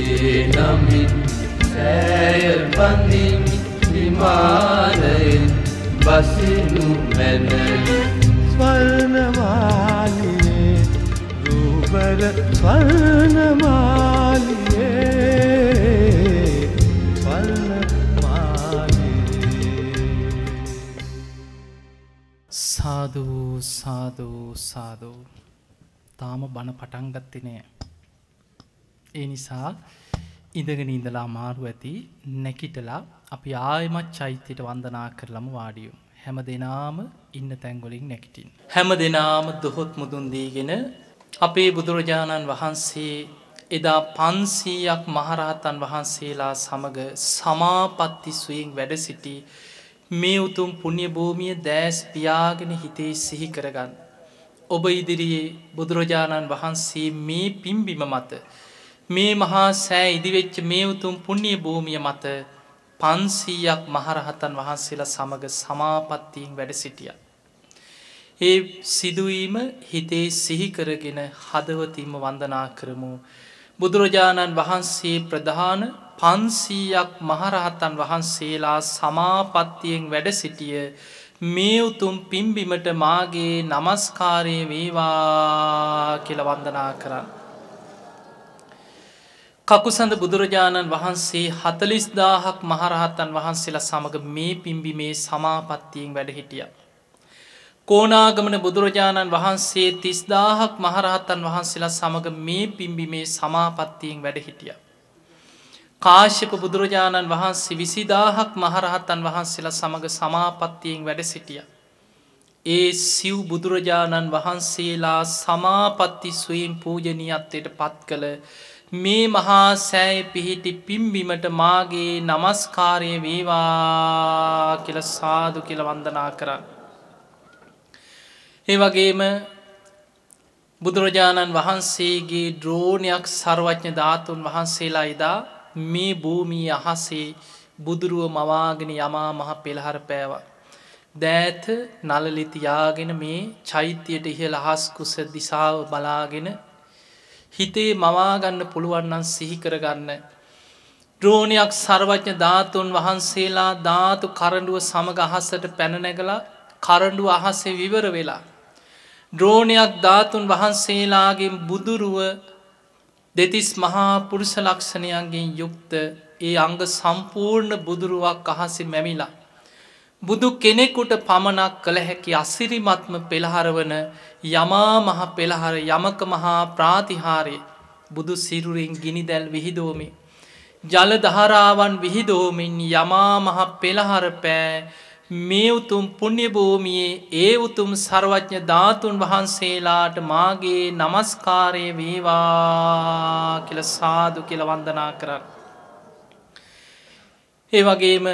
නමින් සෑය පඳින් විමානයෙන් බසිනු මැනලි ස්වර්ණමාලියේ රූපල ස්වර්ණමාලියේ සාදු සාදු සාදු තාම බණ පටන් ගත්තේ නෑ ඒ නිසා ඉඳගෙන ඉඳලා මාරු ඇති නැකිටලා අපි ආයමත් චෛත්‍යයට වන්දනා කරලම වාඩියු. හැම දෙනාම ඉන්න තැංගොලින් නැකිටින්. හැම දෙනාම දොහොත් මුදුන් දීගෙන අපේ බුදුරජාණන් වහන්සේ එදා පන්සීයක් මහරහතන් වහන්සේලා සමඟ සමාපත්ති සුවයෙන් වැඩ සිටි මේ උතුම් පුුණ්‍යභූමිය දෑස් පියාගෙන හිතේ සිහි කරගන්න. ඔබ ඉදිරියේ බුදුරජාණන් වහන්සේ මේ පිම්බිම මත මේ මහා සෑ ඉදිවෙච්ච මේ උතුම් පුුණ්ණිය භූමිය මත පන්සීයක් මහරහතන් වහන්සේලා සමඟ සමාපත්තියෙන් වැඩ සිටිය. ඒ සිදුවීම හිතේ සිහිකරගෙන හදවතින්ම වන්දනා කරමු. බුදුරජාණන් වහන්සේ ප්‍රධාන පන්සීයක් මහරහත්තන් වහන්සේලා සමාපත්තියෙන් වැඩ සිටිය මේ උතුම් පිම්බිමට මාගේ නමස්කාරය වේවා කියල වන්දනා කරන්න. කකුසඳ බුදුරජාණන් වහන්සේ හතලිස් දාහක් මහරහත්තන් වහන්සේලා සමඟ මේ පිම්බි මේ සමාපත්තියෙන් වැඩ හිටිය. කෝනාගමන බුදුරජාණන් වහන්සේ තිස්දාහක් මහරහත්තන් වහන්සේලා සමඟ මේ පිම්බි මේ සමාපත්තියෙන් වැඩ හිටිය. කාශ්‍යප බුදුරජාණන් වහන්සේ විසිදාහක් මහරහත්තන් වහන්සේලා සමඟ සමාපත්තියෙන් වැඩ සිටිය. ඒ සිව් බුදුරජාණන් වහන්සේලා සමාපත්ති ස්වයෙන් පූජනීයත්වයට පත් කළ මේ මහා සෑයි පිහිටි පිම්බිමට මාගේ නමස්කාරය වේවා කියල සාදු කියල වන්දනා කරන්න. ඒ වගේම බුදුරජාණන් වහන්සේගේ ද්‍රෝණයක් සර්වඥ ධාතුන් වහන්සේලා එදා මේ භූමී අහසේ බුදුරුව මවාගෙන යමා මහ පෙළහර පෑවා. දෑත නලලිතියාගෙන මේ චෛත්‍යයට ඉහ ලහස්කුස දිසාාව බලාගෙන හිතේ මවාගන්න පුළුවන්නන් සිහිකරගන්න. ද්‍රෝණයක් සර්වඥ ධාතුන් වහන්සේලා ධාතු කරඩුව සමඟ අහස්සට පැනනැගලා කරඩුව අහසේ විවර වෙලා. ද්‍රෝණයක් ධාතුන් වහන්සේලාගෙන් බුදුරුව දෙතිස් මහා පුරුෂ ලක්ෂණයන්ගෙන් යුක්ත ඒ අංග සම්පූර්ණ බුදුරුවක් අහසි මැමිලා. බුදු කෙනෙකුට පමණක් කළ හැකි අසිරිමත්ම පෙළහරවන යමා මහ පෙළහර යමක මහා ප්‍රාතිහාරය බුදු සිරුරෙන් ගිනිදැල් විහිදෝමි. ජලදහරාවන් විහිදෝමින් යමා මහ පෙළහර පෑ මේ උතුම් පුුණ්‍යභූමියයේ ඒ උතුම් සර්වඥ ධාතුන් වහන්සේලාට මාගේ නමස්කාරය වේවා කියල සාදු කියල වන්දනා කරන්න. ඒ වගේම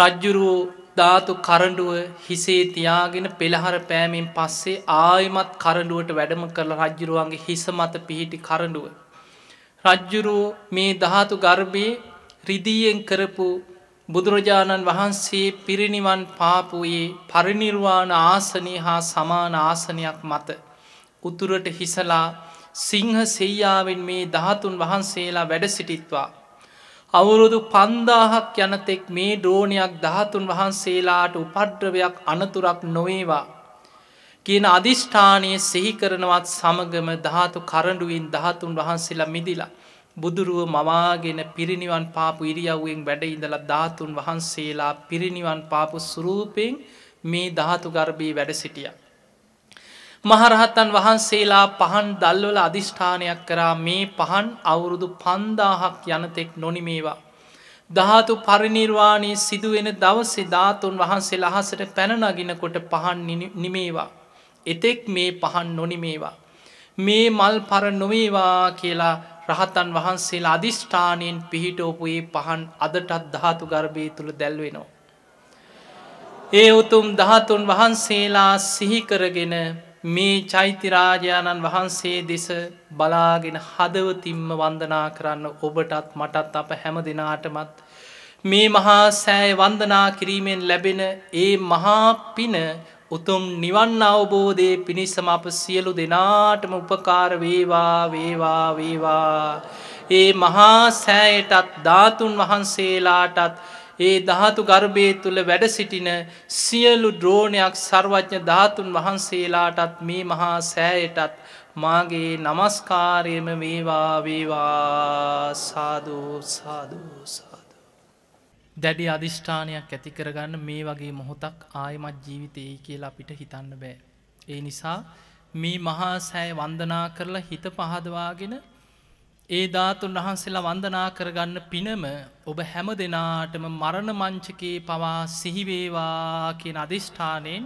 රජ්ජුරුවෝ ධාතු කරඩුව හිසේ තියාගෙන පෙළහර පෑමෙන් පස්සේ ආයමත් කරඩුවට වැඩම කරල රජ්ජුරුවන්ගේ හිස මත පිහිටි කරඩුව. රජ්ජුරුවෝ මේ ධාතු ගර්භයේ රිදීයෙන් කරපු බුදුරජාණන් වහන්සේ පිරිනිවන් පාපුයේ පරිනිර්වාණ ආසනය හා සමාන ආසනයක් මත. උතුරට හිසලා සිංහ සෙයාවෙන් මේ ධාතුන් වහන්සේලා වැඩ සිටිත්වා. අවුරුදු පන්දාහක් යනතෙක් මේ ඩ්‍රෝණයක් දහතුන් වහන්සේලාට උපඩ්‍රවයක් අනතුරක් නොවේවා. කියන අධිෂ්ඨානය සිහිකරනවත් සමගම ධාතු කරඩුවෙන් දහතුන් වහන්සේලා මිදිලා. බුදුරුව මවාගෙන පිරිනිවන් පාපු ඉරියව්ුවෙන් වැඩඉඳල ධාතුන් වහන්සේලා පිරිනිවන් පාපු සුරූපයෙන් මේ ධාතු ගර්බී වැඩ සිටියා. මහරහත්තන් වහන්සේලා පහන් දල්වල අධිෂ්ඨානයක් කරා මේ පහන් අවුරුදු පන්දාහක් යනතෙක් නොනිමේවා. ධාතු පරිනිර්වාණය සිදුවෙන දවසේ ධාතුන් වහන්සේ ලහසට පැනනගිනකොට පහන් නිමේවා. එතෙක් මේ පහන් නොනිමේවා. මේ මල් පර නොවේවා කියලා රහතන් වහන්සේලා අධිෂ්ඨානයෙන් පිහිටෝපුයේ පහන් අදටත් ධාතු ගර්භය තුළ දැල්වෙනවා. ඒ උතුම් ධාතුන් වහන්සේලා සිහිකරගෙන මේ චෛත්‍යරාජාණන් වහන්සේ දෙස බලාගෙන හදවතින්ම වන්දනා කරන්න ඔබටත් මටත් අප හැම දෙනාටමත් මේ මහා සෑය වන්දනා කිරීමෙන් ලැබෙන ඒ මහා පින උතුම් නිවන් අවබෝධය පිණිසම අප සියලු දෙනාටම උපකාර වේවා වේවා වේවා. ඒ මහා සෑයටත් ධාතුන් වහන්සේලාටත් ඒ ධාතු ගර්භය තුළ වැඩ සිටින සියලු ද්‍රෝණයක් සර්වඥ ධාතුන් වහන්සේලාටත් මේ මහා සෑයටත් මාගේ නමස්කාරයම වේවා වේවා සාධූ සාධූ සාධ. දැඩි අධිෂ්ඨානයක් ඇති කරගන්න මේ වගේ මොහොතක් ආයමත් ජීවිතයයි කියලා අපිට හිතන්න බෑ. ඒ නිසා මේ මහා සෑ වන්දනා කරලා හිත පහදවාගෙන ඒ ධාතුන් වහන්සේලා වන්දනා කරගන්න පිනම ඔබ හැම දෙනාටම මරණ මංචකේ පවා සිහිවේවා කියන අධිෂ්ඨානයෙන්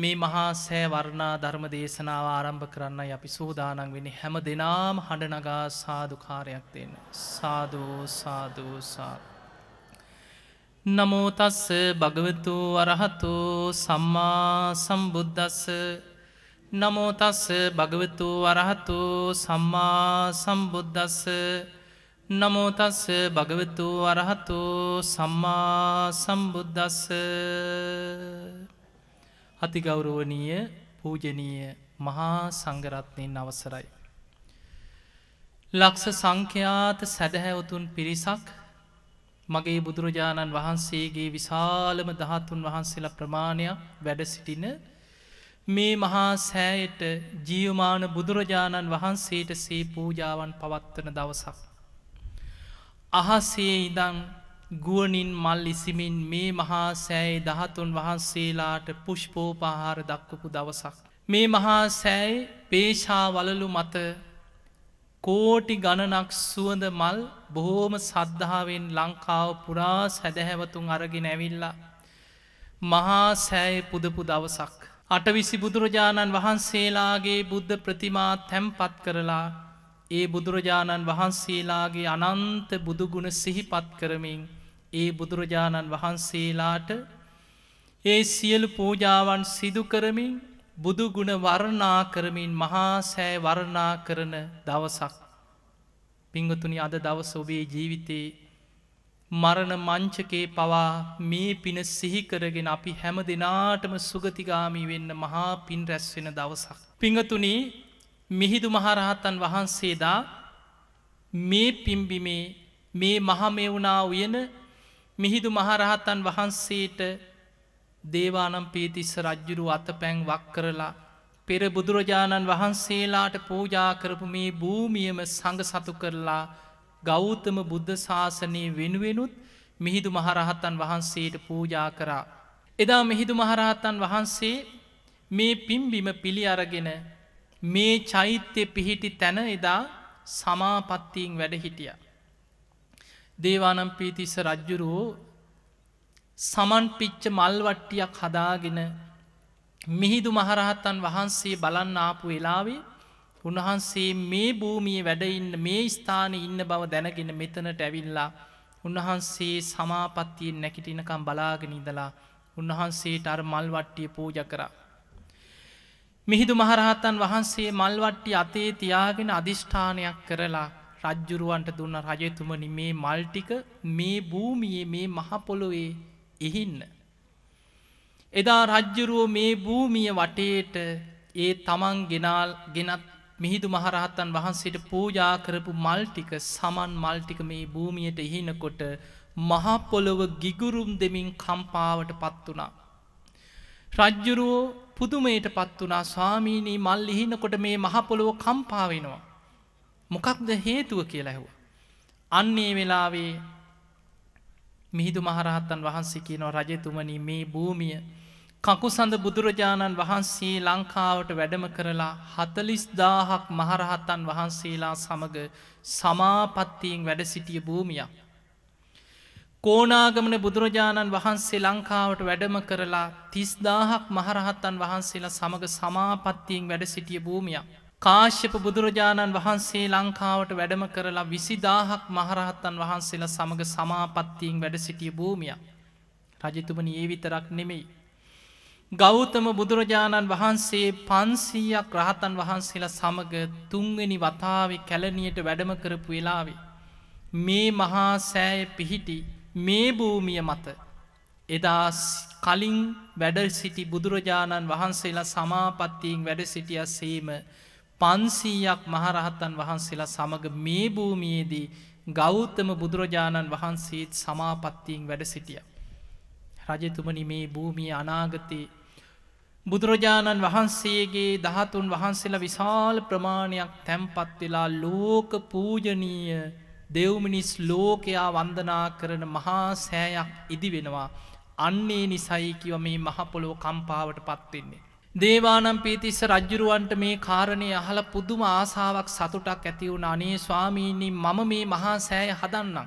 මේ මහා සෑ වර්ණා ධර්ම දේශනාව ආරම්භ කරන්න අපි සූදානන් වෙනි හැම දෙනාම හඬ නගා සාධකාරයක් දෙන්න. සාධෝ සාධෝසා. නමෝතස්ස භගවතු අරහතු සම්මා සම්බුද්ධස්ස නමෝතස්ස භගවතු වරහතු සම්මා සම්බුද්ධස්ස නමෝතස්ස භගවතු වරහතු සම්මා සම්බුද්ධස්ස අතිගෞරුවනීය පූජනීය මහා සංගරත්නයෙන් අවසරයි. ලක්ෂ සංඛ්‍යාත සැදැහැවතුන් පිරිසක් මගේ බුදුරජාණන් වහන්සේගේ විශාලම දහතුන් වහන්සේලා ප්‍රමාණයක් වැඩ සිටින මේ මහා සෑයට ජියමාන බුදුරජාණන් වහන්සේට සේ පූජාවන් පවත්වන දවසක්. අහසේ ඉදං ගුවනින් මල් ඉසිමින් මේ මහා සෑයි දහතුන් වහන්සේලාට පුෂ්පෝපාහාර දක්වපු දවසක්. මේ මහා සෑයි පේශාවලලු මත කෝටි ගණනක් සුවඳ මල් බොහෝම සද්ධාවෙන් ලංකාව පුරා සැදැහැවතුන් අරගෙන ඇවිල්ලා. මහා සෑය පුදපු දවසක්. අටවිසි බුදුරජාණන් වහන්සේලාගේ බුද්ධ ප්‍රතිමා තැම්පත් කරලා ඒ බුදුරජාණන් වහන්සේලාගේ අනන්ත බුදුගුණ සිහිපත් කරමින් ඒ බුදුරජාණන් වහන්සේලාට ඒ සියලු පූජාවන් සිදු කරමින් බුදුගුණ වරණා කරමින් මහා සෑ වරණා කරන දවසක්. පිංගතුනි අද දවස ඔබේ ජීවිතයේ මරණ මංචකේ පවා මේ පින සිහිකරගෙන අපි හැම දෙනාටම සුගතිගාමී වෙන්න මහා පින් රැස්වෙන දවසක්. පිංහතුනේ මිහිදු මහරහත්තන් වහන්සේදා මේ පිම්බිමේ මේ මහමෙවුනා උයන මිහිදු මහරහතන් වහන්සේට දේවානම් පීතිස්ස රජ්ජුරු අතපැන් වක් කරලා පෙර බුදුරජාණන් වහන්සේලාට පෝජා කරපු මේ භූමියම සඟ සතු කරලා ගෞතම බුද්ධ ශාසනය වෙනුවෙනුත් මිහිදු මහරහත්තන් වහන්සේට පූජා කරා. එදා මිහිදු මහරහත්තන් වහන්සේ මේ පිම්බිම පිළි අරගෙන මේ චෛත්‍ය පිහිටි තැන එදා සමාපත්තිීන් වැඩ හිටිය. දේවානම් පීතිස්ස රජ්ජුරුවෝ සමන් පිච්ච මල්වට්ටියක් හදාගෙන මිහිදු මහරහත්තන් වහන්සේ බලන්න ආපු වෙලාවේ උන්වහන්සේ මේ භූමිය වැඩඉන්න මේ ස්ථාන ඉන්න බව දැනගෙන මෙතනට ඇවිල්ලා උන්වහන්සේ සමාපත්තියෙන් නැකිටිනකම් බලාගෙන ඉදලා උන්වහන්සේට අර මල්වට්ටිය පූජ කර. මිහිදු මහරහතන් වහන්සේ මල්වට්ටි අතේ තියාගෙන අධිෂ්ඨානයක් කරලා රජ්ජුරුවන්ට දුන්න රජතුමනි මේ මල්ටික මේ භූමියේ මේ මහපොළොවේ එහින්න. එදා රජ්ජුරුවෝ මේ භූමිය වටේට ඒ තමන් ගෙනත් මිහිදු මහරහත්තන් වහන්සේට පූජා කරපු මල්ටික සමන් මල්ටික මේ භූමියට එහිනකොට මහපොළොව ගිගුරුම් දෙමින් කම්පාවට පත් වනා. රජ්ජුරුවෝ පුදුමයට පත් වනා ස්වාමීනී මල් ඉහිනකොට මේ මහපොළොව කම්පාවෙනවා. මොකක්ද හේතුව කියලා ඇහුව. අන්නේ වෙලාවේ මිහිදු මහරහත්තන් වහන්සේ කියනෝ රජතුමනි මේ භූමිය කකුසඳ බුදුරජාණන් වහන්සේ ලංකාවට වැඩම කරලා හතලිස් දාහක් මහරහත්තන් වහන්සේලා සමඟ සමාපත්තියෙන් වැඩ සිටිය භූමියක්. කෝනාගමන බුදුරජාණන් වහන්සේ ලංකාවට වැඩම කරලා තිස්දාහක් මහරහත්තන් වහන්සේලා සමඟ සමාපත්තියෙන් වැඩ සිටිය භූමියක්. කාශ්‍යප බුදුරජාණන් වහන්සේ ලංකාවට වැඩම කරලා විසිදාහක් මහරහත්තන් වහන්සේලා සමඟ සමාපත්තියෙන් වැඩ සිටිය භූමියක්. රජතුමනි ඒ විතරක් නෙමෙයි. ගෞතම බුදුරජාණන් වහන්සේ පන්සීයක් රහතන් වහන්සේලා සමඟ තුන්වෙනි වතාව කැලනියට වැඩම කරපු වෙලාවේ. මේ මහා සෑය පිහිටි මේ භූමිය මත. එදා කලින් වැඩ සිටි බුදුරජාණන් වහන්සේලා සමාපත්තියෙන් වැඩ සිටිය සේම පන්සීයක් මහරහත්තන් වහන්සේලා සමඟ මේ භූමියේදී ගෞතම බුදුරජාණන් වහන්සේත් සමාපත්තියෙන් වැඩ සිටිය. රජතුමනි මේ භූමිය අනාගතයේ බුදුරජාණන් වහන්සේගේ දහතුන් වහන්සේලා විශාල ප්‍රමාණයක් තැම්පත් වෙලා ලෝක පූජනීය දෙව්මිනිස් ලෝකයා වන්දනා කරන මහා සෑයක් ඉදි වෙනවා අන්නේ නිසයි කිව මේ මහපොලෝ කම්පාවට පත්වෙන්නේ. දේවානම් පීතිස්ස රජ්ජුරුවන්ට මේ කාරණය අහල පුදුම ආසාාවක් සතුටක් ඇතිවුණ අනේ ස්වාමීණී මම මේ මහා සෑය හදන්නම්.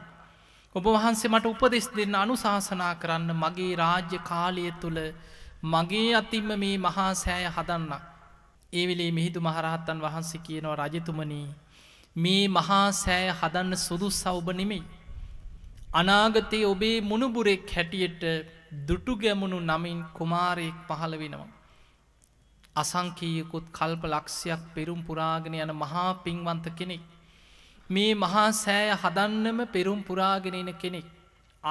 ඔබ වහන්සේ මට උපදෙස් දෙන්න අනුශාසනා කරන්න මගේ රාජ්‍ය කාලය තුළ මගේ අතින්ම මේ මහා සෑය හදන්න. ඒ වෙලේ මිහිදු මහරහත්තන් වහන්සේ කියනවා රජතුමනී මේ මහා සෑය හදන්න සුදු සෞබ නෙමෙයි. අනාගතයේ ඔබේ මුණුබුරෙක් හැටියට දුටු ගැමුණු නමින් කුමාරයෙක් පහළ වෙනවා. අසංකීයකුත් කල්ප ලක්ෂයක් පෙරුම් පුරාගෙන යන මහා පින්වන්ත කෙනෙක්. මේ මහා සෑය හදන්නම පෙරුම් පුරාගෙනන කෙනෙක්.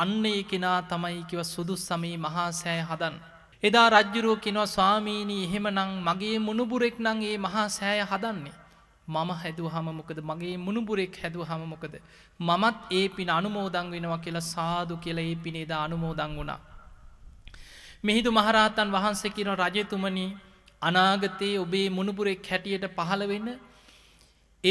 අන්න ඒ කෙනා තමයිකිව සුදු සමී මහා සෑ හදන්න. එදා රජ්ජුරුව කිනවා ස්වාමීනී එහෙමනං මගේ මුණුබුරෙක් නං ඒ මහා සෑය හදන්නේ. මම හැදුව හමමොකද මගේ මුණුබුරෙක් හැදුව හමමොකද. මමත් ඒ පින අනුමෝදං වෙනවා කියලා සාදු කියලා ඒ පිනේදා අනුමෝදං වුණා. මෙහිදු මහරහතන් වහන්සේ කියන රජතුමනි අනාගතයේ ඔබේ මුණුපුරෙක් හැටියට පහළ වෙන්න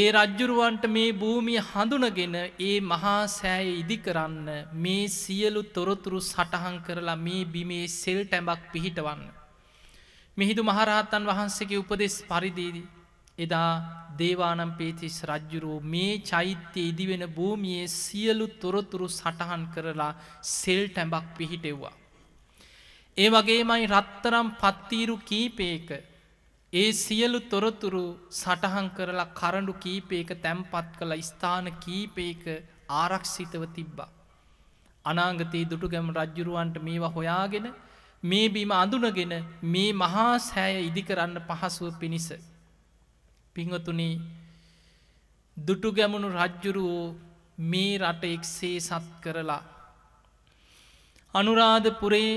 ඒ රජ්ජුරුවන්ට මේ භූමිය හඳුනගෙන ඒ මහා සෑය ඉදි කරන්න මේ සියලු තොරතුරු සටහන් කරලා මේ බිමේ සෙල් ටැඹක් පිහිටවන්න. මිහිදු මහරහතන් වහන්සේගේ උපදෙස් පරිදිදී. එදා දේවානම් පේතිස් රජ්ජුරෝ මේ චෛත්‍යය ඉදිවෙන භූමියයේ සියලු තොරතුරු සටහන් කරලා සෙල් ටැඹක් පිහිටෙව්වා. ඒ වගේමයි රත්තරම් පත්තීරු කීපයක ඒ සියලු තොරතුරු සටහන් කරලා කරඩු කීපයක තැම්පත් කළ ස්ථාන කීපයක ආරක්ෂිතව තිබ්බා. අනාගතයේ දුටු ගැම රජ්ජුරුවන්ට මේවා හොයාගෙන මේ බීම අඳුනගෙන මේ මහා සෑය ඉදි කරන්න පහසුව පිණිස. පිංහතුනේ දුටුගැමුණු රජ්ජුරුවෝ මේ රට එක්සේ සත් කරලා. අනුරාධපුරේ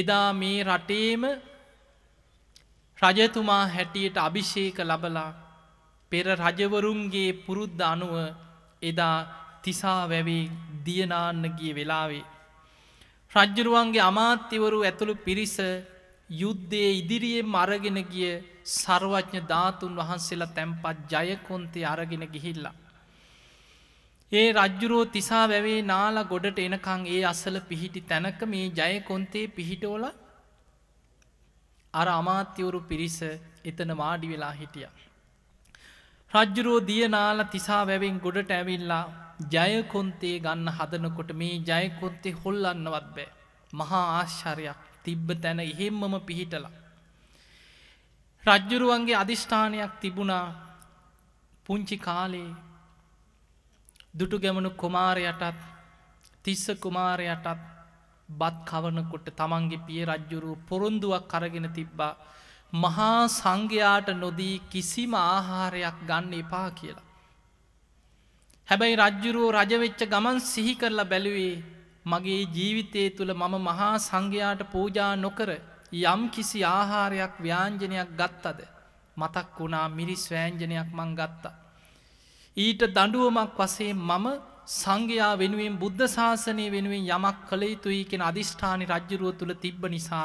එදා මේ රටේම රජතුමා හැටියට අභිෂේක ලබලා පෙර රජවරුන්ගේ පුරුද්ධ අනුව එදා තිසා වැවේ දියනාන්නගිය වෙලාවේ. රජ්ජරුවන්ගේ අමාත්‍යවරු ඇතුළු පිරිස යුද්ධයේ ඉදිරියෙන් අරගෙන ගිය සර්වඥ ධාතුන් වහන්සේලා තැන්පත් ජයකොන්තේ අරගෙන ගිහිල්ලා. ඒ රජ්ජුරෝ තිසා වැවේ නාලා ගොඩට එනකං ඒ අසල පිහිටි තැනක මේ ජයකොන්තේ පිහිටෝලා අර අමාත්‍යවරු පිරිස එතන වාඩි වෙලා හිටිය. රජ්ජුරෝ දියනාල තිසා වැැවෙන් ගොඩට ඇවිල්ලා ජයකොන්තේ ගන්න හදනකොට මේ ජයකොත්තේ හොල්ලන්නවත් බෑ. මහා ආශ්චරයක් තිබ්බ තැන එහෙම්මම පිහිටලා. රජ්ජුරුවන්ගේ අධිෂ්ඨානයක් තිබුණා පුංචි කාලේ දුටු ගැමනු කුමාරයටත් තිස්ස කුමාරයටත් බත් කවනකොට තමන්ගේ පිය රජ්ජුරු පොරුන්දුවක් කරගෙන තිබ්බා මහා සංඝයාට නොදී කිසිම ආහාරයක් ගන්න එපා කියලා. හැබැයි රජ්ජුරුවෝ රජවෙච්ච ගමන් සිහි කරලා බැලුවේ මගේ ජීවිතය තුළ මම මහා සංඝයාට පූජා නොකර යම් කිසි ආහාරයක් ව්‍යාංජනයක් ගත්තද මතක් වුණා මිරිස් වෑංජනයක් මං ගත්තා. ඊට දඩුවමක් වසේ මම සංඝයා වෙනුවෙන් බුද්ධ ශාසනය වෙනුවෙන් යමක් කළ යුතුයි කෙන අධිෂ්ඨානි රජ්ජුරුව තුළ තිබ්බ නිසා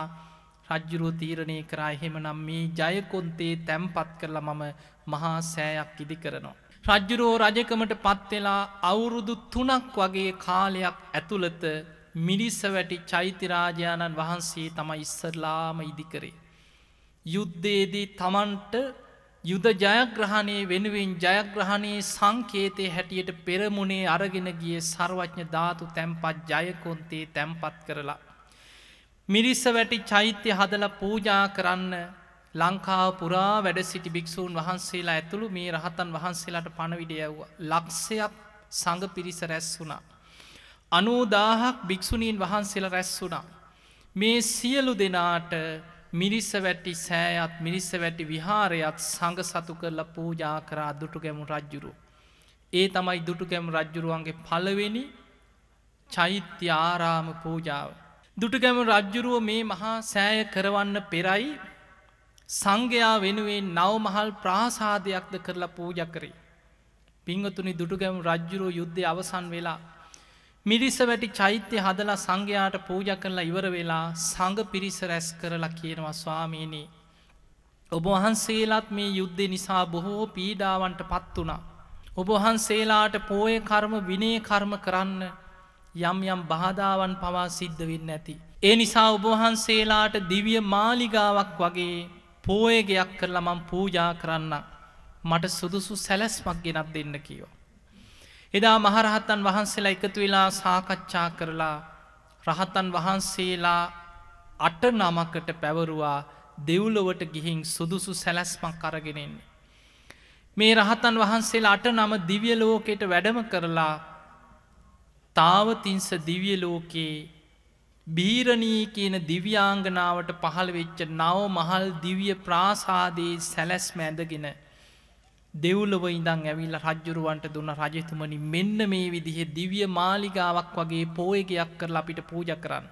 රජ්ජුරුව තීරණය කරා හෙමනම් මේ ජයකොන්තේ තැම්පත් කරලා මම මහා සෑයක් ඉදි කරනවා. රජ්ජුරෝ රජකමට පත්වෙලා අවුරුදු තුනක් වගේ කාලයක් ඇතුළත මිනිස්ස වැටි චෛතිරාජාණන් වහන්සේ තම ඉස්සරලාම ඉදිකරේ. යුද්ධේදී තමන්ට යුද ජයග්‍රහණයේ වෙනුවෙන් ජයග්‍රහණයේ සංකේතය හැටියට පෙරමුණේ අරගෙන ගිය සර්වඥ ධාතු තැම්පත් ජයකොන්තේ තැම්පත් කරලා. මිරිස්ස වැටි චෛත්‍ය හදල පූජා කරන්න ලංකාව පුරා වැඩ සිටි භික්‍ෂූන් වහන්සේලා ඇතුළු මේ රහතන් වහන්සේලාට පණවිඩියව්වා. ලක්ෂයක් සඟ පිරිස රැස් වුණා. අනූදාහක් භික්‍ෂුණීන් වහන්සේලා රැස් වුණා. මේ සියලු දෙනාට මිරිස්ස වැටි සෑයත් මිරිස්ස වැටි විහාරයත් සඟ සතු කරලා පූජා කරා දුටු ගැමු රජ්ජුරු. ඒ තමයි දුටු ගැම් රජ්ජුරුවන්ගේ පලවෙනි චෛත්‍ය ආරාම පූජාව. දුටගැම රජ්ජුරුව මේ මහා සෑය කරවන්න පෙරයි සංඝයා වෙනුවෙන් නවමහල් ප්‍රාසාධයක්ද කරලා පූජ කරේ. පිංහතුනි දුටුගැම් රජ්ජුරුව යුද්ධ අවසන් වෙලා මිරිස වැටි චෛත්‍ය හදලා සංඝයාට පූජ කරලා ඉවර වෙලා සඟ පිරිස රැස් කරලා කියනවා ස්වාමීනී. ඔබ වහන්සේලාත් මේ යුද්ධෙ නිසා බොහෝ පීඩාවන්ට පත් වුණා. ඔබ වහන්සේලාට පෝය කර්ම විනේ කර්ම කරන්න යම් යම් බාධාවන් පවා සිද්ධ වෙන්න ඇති. ඒ නිසා ඔබ වහන්සේලාට දිවිය මාලිගාවක් වගේ පෝයගයක් කරලා මං පූජා කරන්න. මට සුදුසු සැලැස්මක් ගෙනත් දෙන්න කියෝ. එදා මහරහත්තන් වහන්සේලා එකතු වෙලා සාකච්ඡා කරලා රහතන් වහන්සේලා අට නමකට පැවරුවා දෙව්ලොවට ගිහින් සුදුසු සැලැස්මක් කරගෙනෙන්නේ. මේ රහතන් වහන්සේලා අට නම දිවිය ලෝකයට වැඩම කරලා තාවතිංස දිවිය ලෝකයේ බීරණී කියන දිව්‍යාංගනාවට පහළ වෙච්ච නව මහල් දිවිය ප්‍රාසාදයේ සැලැස් මැඳගෙන දෙව්ලොව ඉඳං ඇවිල්ල රජ්ජුරුවන්ට දුන්න රජතුමනි මෙන්න මේ විදිහෙ දිවිය මාලිගාවක් වගේ පෝයගයක් කරලා අපිට පූජ කරන්න.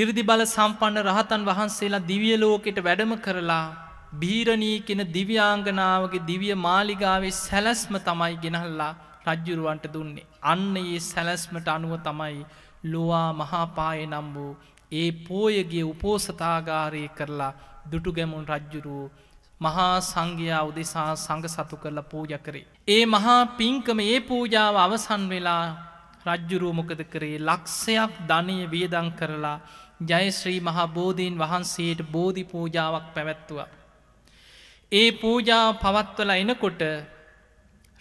ඉරදි බල සම්පන්න රහතන් වහන්සේලා දිවියලෝකෙට වැඩම කරලා බීරණී කෙන දිව්‍යාංගනාවගේ දිවිය මාලිගාවේ සැලැස්ම තමයි ගෙනහල්ලා රජ්ජුරුවන්ට දුන්නේ. අන්න ඒ සැලැස්මට අනුව තමයි ලොවා මහාපාය නම් වූ ඒ පෝයගේ උපෝසතාගාරය කරලා දුටුගැමුන් රජ්ජුරුවූ මහා සංඝයා උදෙසා සඟ සතු කරලා පූජ කරේ. ඒ මහා පින්කම ඒ පූජාව අවසන් වෙලා රජ්ජුරූමොකද කරේ ලක්ෂයක් ධනය වියදං කරලා ජයශ්‍රී මහා බෝධීන් වහන්සේට බෝධි පූජාවක් පැවැත්තුවා. ඒ පූජාව පවත්වල එනකොට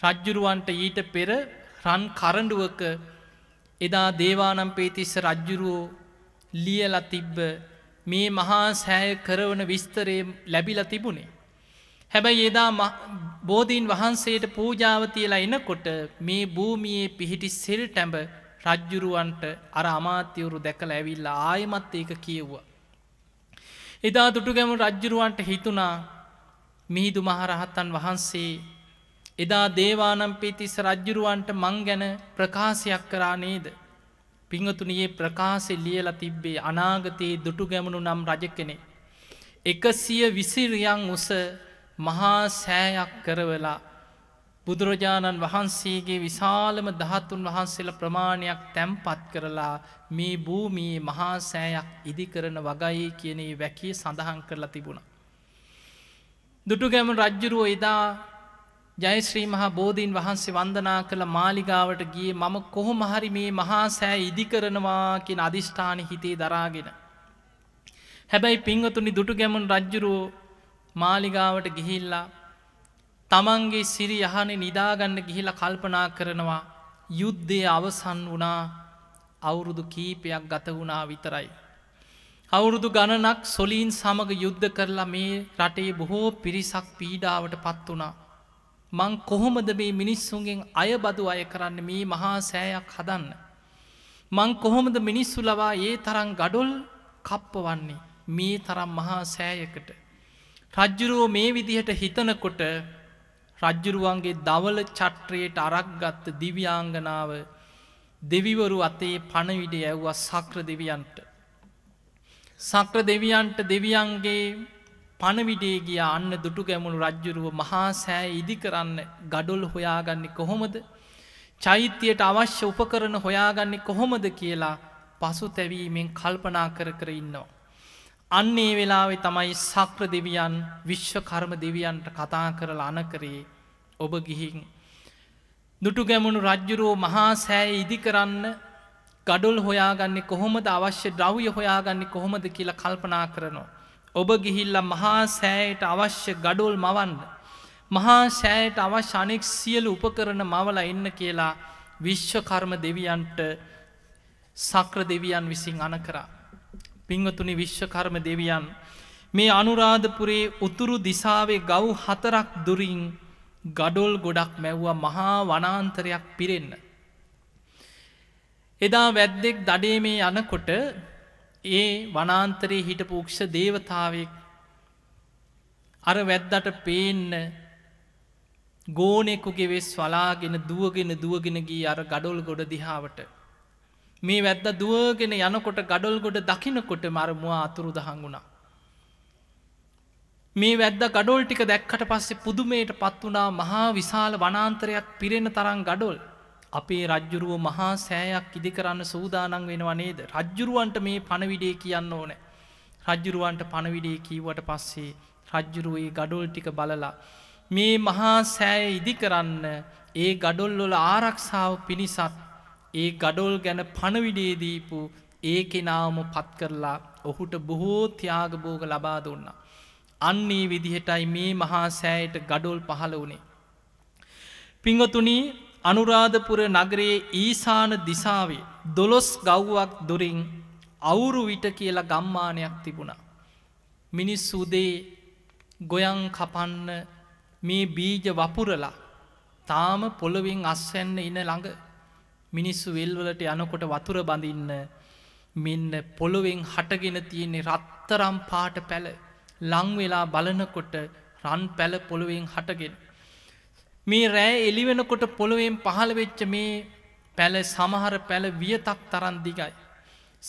රජ්ජුරුවන්ට ඊට පෙර රන් කරඩුවක එදා දේවානම් පේතිස්ස රජ්ජුරුවෝ ලියල තිබ්බ මේ මහා සෑය කරවන විස්තරය ලැබිල තිබුණේ. හැබැයි එදා බෝධීන් වහන්සේට පූජාව තියලා එනකොට මේ භූමියයේ පිහිටි සෙල් ටැඹ රජ්ජුරුවන්ට අර අමාත්‍යවරු දැකල ඇවිල්ලා ආයමත් ඒක කියව්වා. එදා දුටුගැම රජ්ජුරුවන්ට හිතුනා මිහිදු මහරහත්තන් වහන්සේ එදා දේවානම්පිතිස් රජ්ජුරුවන්ට මං ගැන ප්‍රකාශයක් කරා නේද. පිංහතුනයේ ප්‍රකාශෙ ලියල තිබ්බේ අනාගතයේ දුටු ගැමුණු නම් රජ කෙනෙ. එකසිය විසිරියන් උස මහා සෑයක් කරවලා බුදුරජාණන් වහන්සේගේ විශාලම දහතුන් වහන්සේල ප්‍රමාණයක් තැම්පත් කරලා මේ භූමයේ මහා සෑයක් ඉදිකරන වගයි කියනේ වැකිය සඳහන් කරලා තිබුණ. දුටුගැම රජ්ජුරුව එදා ජයශ්‍රී මහා බෝධීන් වහන්සේ වන්දනා කළ මාලිගාවට ගිය මම කොහොම හරි මේ මහා සෑ ඉදිකරනවා කියෙන අධිෂ්ඨාන හිතේ දරාගෙන. හැබැයි පින්වතුනි දුටුගැමුන් රජ්ජුරුවෝ මාලිගාවට ගිහිල්ලා තමන්ගේ සිරි යහනේ නිදාගන්න ගිහිල කල්පනා කරනවා යුද්ධය අවසන් වනා අවුරුදු කීපයක් ගත වුණා විතරයි. අවුරුදු ගණනක් සොලීන් සමඟ යුද්ධ කරලා මේ රටේ බොහෝ පිරිසක් පීඩාවට පත් වුණා. මං කොහොමද මේ මිනිස්සුන්ගෙන් අයබදු අය කරන්න මේ මහා සෑයක් හදන්න. මං කොහොමද මිනිස්සු ලවා ඒ තරම් ගඩොල් කප්පවන්නේ මේ තරම් මහා සෑයකට. රජ්ජුරුවෝ මේ විදිහට හිතනකොට රජ්ජුරුවන්ගේ දවල චට්‍රයට අරක්ගත්ත දිව්‍යාංගනාව දෙවිවරු අතේ පණවිඩ ඇව්වා සක්‍ර දෙවියන්ට. සක්‍ර දෙවියන්ට දෙවියන්ගේ පණවිඩේ ගිය අන්න දුටු ගැමුණු රජ්ජුරුව මහා සෑ ඉදි කරන්න ගඩොල් හොයාගන්නේ කොහොමද චෛත්‍යයට අවශ්‍ය උපකරන හොයාගන්නේ කොහොමද කියලා පසු තැවීමෙන් කල්පනා කර කර ඉන්නවා. අන්නේ වෙලාවෙ තමයි සක්‍ර දෙවියන් විශ්වකර්ම දෙවියන්ට කතා කරල අනකරේ ඔබ ගිහින්. දුටුගැමුණු රජ්ජුරෝ මහා සෑ ඉදි කරන්න ගඩොල් හොයාගන්නේ කොහොමද අවශ්‍ය ද්‍රව්‍ය හොයාගන්නේ කොහොමද කියලා කල්පනා කරනවා. ඔබ ගිහිල්ල මහා සෑයට අවශ්‍ය ගඩොල් මවන්න. මහා සෑයට අවශ්‍ය අනෙක් සියලු උපකරන මවල එන්න කියලා විශ්වකර්ම දෙවියන්ට සක්‍ර දෙවියන් විසින් අනකරා. පිංවතුනි විශ්වකර්ම දෙවියන් මේ අනුරාධපුරේ උතුරු දිසාවේ ගව් හතරක් දුරින් ගඩොල් ගොඩක් මැව්වා මහා වනාන්තරයක් පිරෙන්න. එදා වැද්දෙක් දඩේ මේ යනකොට ඒ වනාන්තරයේ හිට පූක්ෂ දේවතාවෙක් අර වැද්දට පේන්න ගෝනෙකුගේ වෙස් වලාගෙන දුවගෙන දුවගෙනගී අර ගඩොල් ගොඩ දිහාාවට මේ වැද්ද දුවගෙන යනකොට ගඩොල්ගොඩ දකිනකොට මරමවා අතුරු දහංගුණා. මේ වැද්ද ගඩොල් ටික දැක්කට පස්සේ පුදුමයට පත් වනා මහා විශාල වනාන්තරයක් පිරෙන තරම් ගඩොල්. අපේ රජ්ජුරුව මහා සෑයක් ඉදි කරන්න සූදානන් වෙනවනේද. රජ්ජුරුවන්ට මේ පණවිඩේ කියන්න ඕනෑ. රජ්ජුරුවන්ට පණවිඩේ කීවට පස්සේ රජ්ජුරුවේ ගඩොල් ටික බලලා. මේ මහා සෑය ඉදි කරන්න ඒ ගඩොල්ලොල ආරක්ෂාව පිණිසත් ඒ ගඩොල් ගැන පණවිඩේදීපු ඒ කෙනාවම පත් කරලා ඔහුට බොහෝ තියාගබෝග ලබා දුන්න. අන්නේ විදිහටයි මේ මහා සෑයට ගඩොල් පහළ වුණේ. පිංගතුනී අනුරාධපුර නගරයේ ඊසාන දිසාවේ දොළොස් ගව්වක් දුරින් අවුරු විට කියලා ගම්මානයක් තිබුණා. මිනිස් සුදේ ගොයන් කපන්න මේ බීජ වපුරලා තාම පොළොවෙන් අස්වැන්න ඉන ළඟ මිනිස්සු වෙල්වලට යනකොට වතුර බඳන්න මෙන්න පොළොවෙන් හටගෙන තියෙන්නේ රත්තරම් පාට පැල ලංවෙලා බලනකොට රන් පැල පොළොවෙන් හටගෙන. මේ රෑ එලිවෙනකොට පොළොවෙන් පහළවෙච්ච මේ පැල සමහර පැල වියතක් තරන් දිගයි.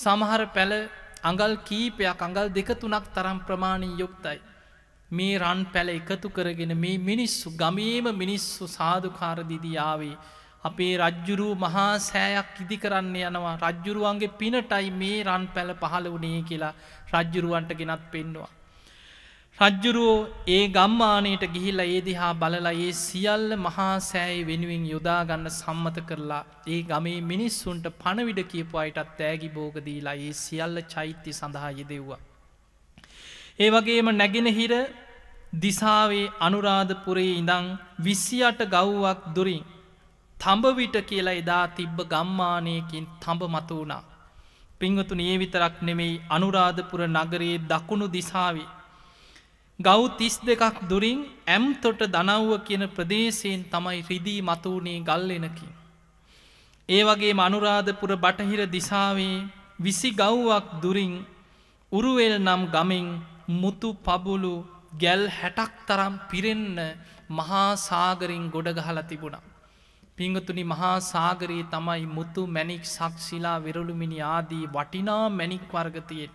සමහර පැල අඟල් කීපයක් අඟල් දෙක තුනක් තරම් ප්‍රමාණී යුක්තයි. මේ රන් පැල එකතු කරගෙන මේ මිනිස්සු ගමීම මිනිස්සු සාධකාරදිදියාවේ අපේ රජ්ජුරු මහා සෑයක් ඉදි කරන්න යනවා රජ්ජුරුවන්ගේ පිනටයි මේ රන් පැල පහළ වනේ කියලා රජ්ජුරුවන්ට ගෙනත් පෙන්නවා. රජ්ජුරුවෝ ඒ ගම්මානයට ගිහිල්ල ඒ දිහා බලලා ඒ සියල්ල මහා සෑයි වෙනුවෙන් යොදාගන්න සම්මත කරලා ඒ ගමේ මිනිස්සුන්ට පණවිඩ කියපු අයටත් තෑගි බෝගදීලා ඒ සියල්ල චෛත්‍ය සඳහා යෙදෙව්වා. ඒ වගේම නැගෙනහිර දිසාවේ අනුරාධපුරේ ඉඳං විසි අට ගව්වක් දුරින් තඹවිට කියලා එදා තිබ්බ ගම්මානයකින් තඹ මතු වුණා. පිංහතුන ඒ විතරක් නෙමෙයි අනුරාධපුර නගරයේ දකුණු දිසාවි. ගෞ තිස් දෙකක් දුරින් ඇම්තොට දනව්ව කියන ප්‍රදේශයෙන් තමයි රිදී මතුවනේ ගල්ලෙනකි. ඒ වගේ මනුරාධපුර බටහිර දිසාවේ විසි ගෞ්වක් දුරින් උරුවෙල් නම් ගමෙන් මුතු පබුලු ගැල් හැටක් තරම් පිරෙන්න මහාසාගරින් ගොඩගහල තිබුණා. පිංගතුනි මහා සාගරයේ තමයි මුතු මැනික් සක්ෂිලා විරලුමිනි ආදී වටිනා මැනික් වර්ගතියෙන්.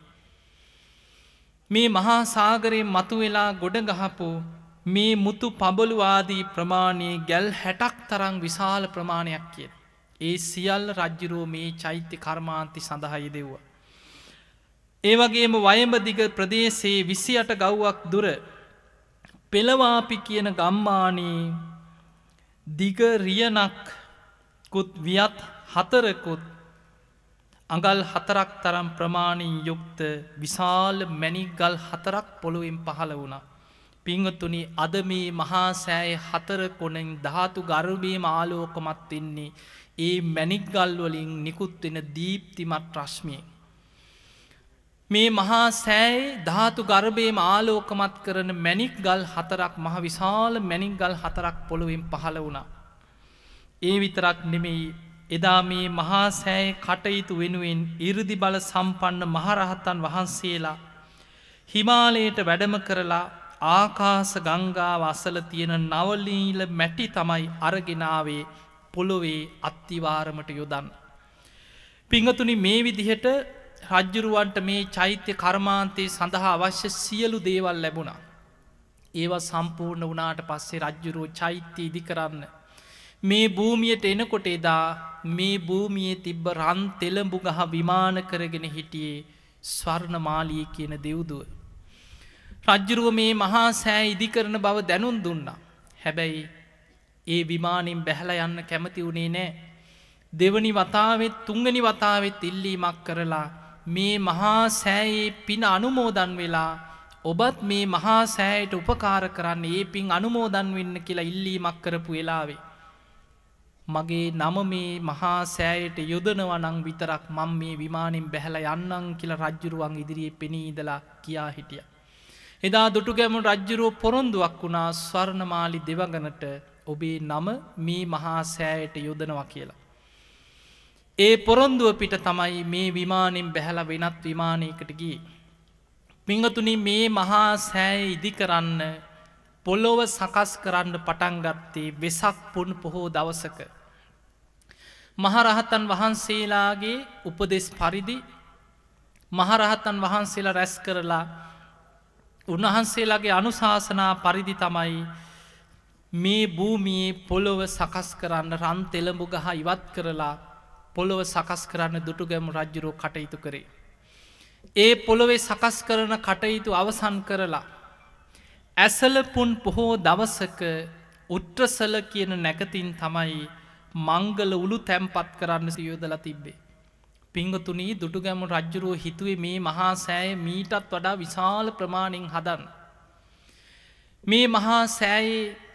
මේ මහා සාගරයේ මතුවෙලා ගොඩගහපු මේ මුතු පබලුවාදී ප්‍රමාණයේ ගැල් හැටක් තරං විශාල ප්‍රමාණයක් කිය. ඒ සියල් රජ්ජුරෝ මේ චෛත්‍ය කර්මාන්ති සඳහයි දෙව්වා. ඒවගේම වයඹදිග ප්‍රදේශයේ විසි අට ගව්වක් දුර පෙළවාපි කියන ගම්මානී දිග රියනක්කුත් වියත් හතරකුත් අඟල් හතරක් තරම් ප්‍රමාණින් යුක්ත විශාල මැනිගල් හතරක් පොළුවෙන් පහළ වුණ. පිංහතුනි අද මේ මහා සෑය හතර කොනෙන් ධාතු ගරුබීම ආලෝකමත් වෙන්නේ ඒ මැනික්ගල්වලින් නිකුත්වෙන දීප්තිමත් රශ්මියෙන්. මේ මහා සෑයි ධාතු ගර්භයේ මාලෝකමත් කරන මැනික් ගල් හතරක් මහ විශාල මැනික් ගල් හතරක් පොළොවෙන් පහළ වුණා. ඒ විතරක් නෙමෙයි එදා මේ මහා සෑය කටයුතු වෙනුවෙන් ඉරදි බල සම්පන්න මහරහත්තන් වහන්සේලා හිමාලයට වැඩම කරලා ආකාස ගංගාව අසල තියෙන නවලීල මැටි තමයි අරගෙනාවේ පොළොවේ අත්තිවාරමට යොදන්න. පිංහතුනි මේ විදිහට රජ්ජුරුවන්ට මේ චෛත්‍ය කර්මාන්තයේ සඳහා අවශ්‍ය සියලු දේවල් ලැබුණා. ඒවා සම්පූර්ණ වනාට පස්සේ රජ්ජුරුව චෛත්‍ය ඉදි කරන්න. මේ භූමියට එනකොට එදා මේ භූමියේ තිබ්බ රන් තෙළඹු ගහ විමාන කරගෙන හිටියේ ස්වර්ණ මාලිය කියන දෙව්දුව. රජ්ජුරුව මේ මහා සෑ ඉදි කරන බව දැනුන් දුන්නා. හැබැයි ඒ විමානින් බැහල යන්න කැමති වුණේ නෑ. දෙවනි වතාවෙත් තුංගනි වතාවෙත් ඉල්ලීමක් කරලා මේ මහා සෑයේ පින අනුමෝදන් වෙලා ඔබත් මේ මහා සෑයට උපකාර කරන්න ඒ පින් අනුමෝදන් වෙන්න කියලා ඉල්ලීමක් කරපු වෙලාවේ. මගේ නම මේ මහා සෑයට යොදනවනං විතරක් මං මේ විමානින් බැහල යන්නන් කියලා රජ්ජුරුවන් ඉදිරියේ පෙනීදලා කියා හිටිය. එදා දුටුගැම රජ්ජුරුව පොරොන්දුවක් වුණා ස්වර්ණමාලි දෙවගනට ඔබේ නම මේ මහා සෑයට යොදනවා කියලා. ඒ පොරොන්දුව පිට තමයි මේ විමානින් බැහැල වෙනත් විමානයකට ගී. පිංහතුනි මේ මහා සෑ ඉදි කරන්න පොලොව සකස් කරන්න පටන්ගත්තේ වෙසක් පුන් පොහෝ දවසක. මහරහතන් වහන්සේලාගේ උපදෙස් පරිදි මහරහතන් වහන්සේලා රැස් කරලා උන්වහන්සේලාගේ අනුශාසනා පරිදි තමයි මේ භූමියේ පොළොව සකස් කරන්න රන් තෙළඹු ගහ ඉවත් කරලා පොළොව සකස් කරන්න දුටුගැම රජ්ජුරෝ කටයුතු කරේ. ඒ පොළොවේ සකස් කරන කටයුතු අවසන් කරලා. ඇසලපුන් පොහෝ දවසක උට්‍රසල කියන නැකතින් තමයි මංගල උළු තැම්පත් කරන්න සියෝදල තිබ්බේ. පිංගතුනී දුටුගැම රජ්ජුරෝ හිතුවේ මේ මහා සෑය මීටත් වඩා විශාල ප්‍රමාණින් හදන්න. මේ මහා සෑයේ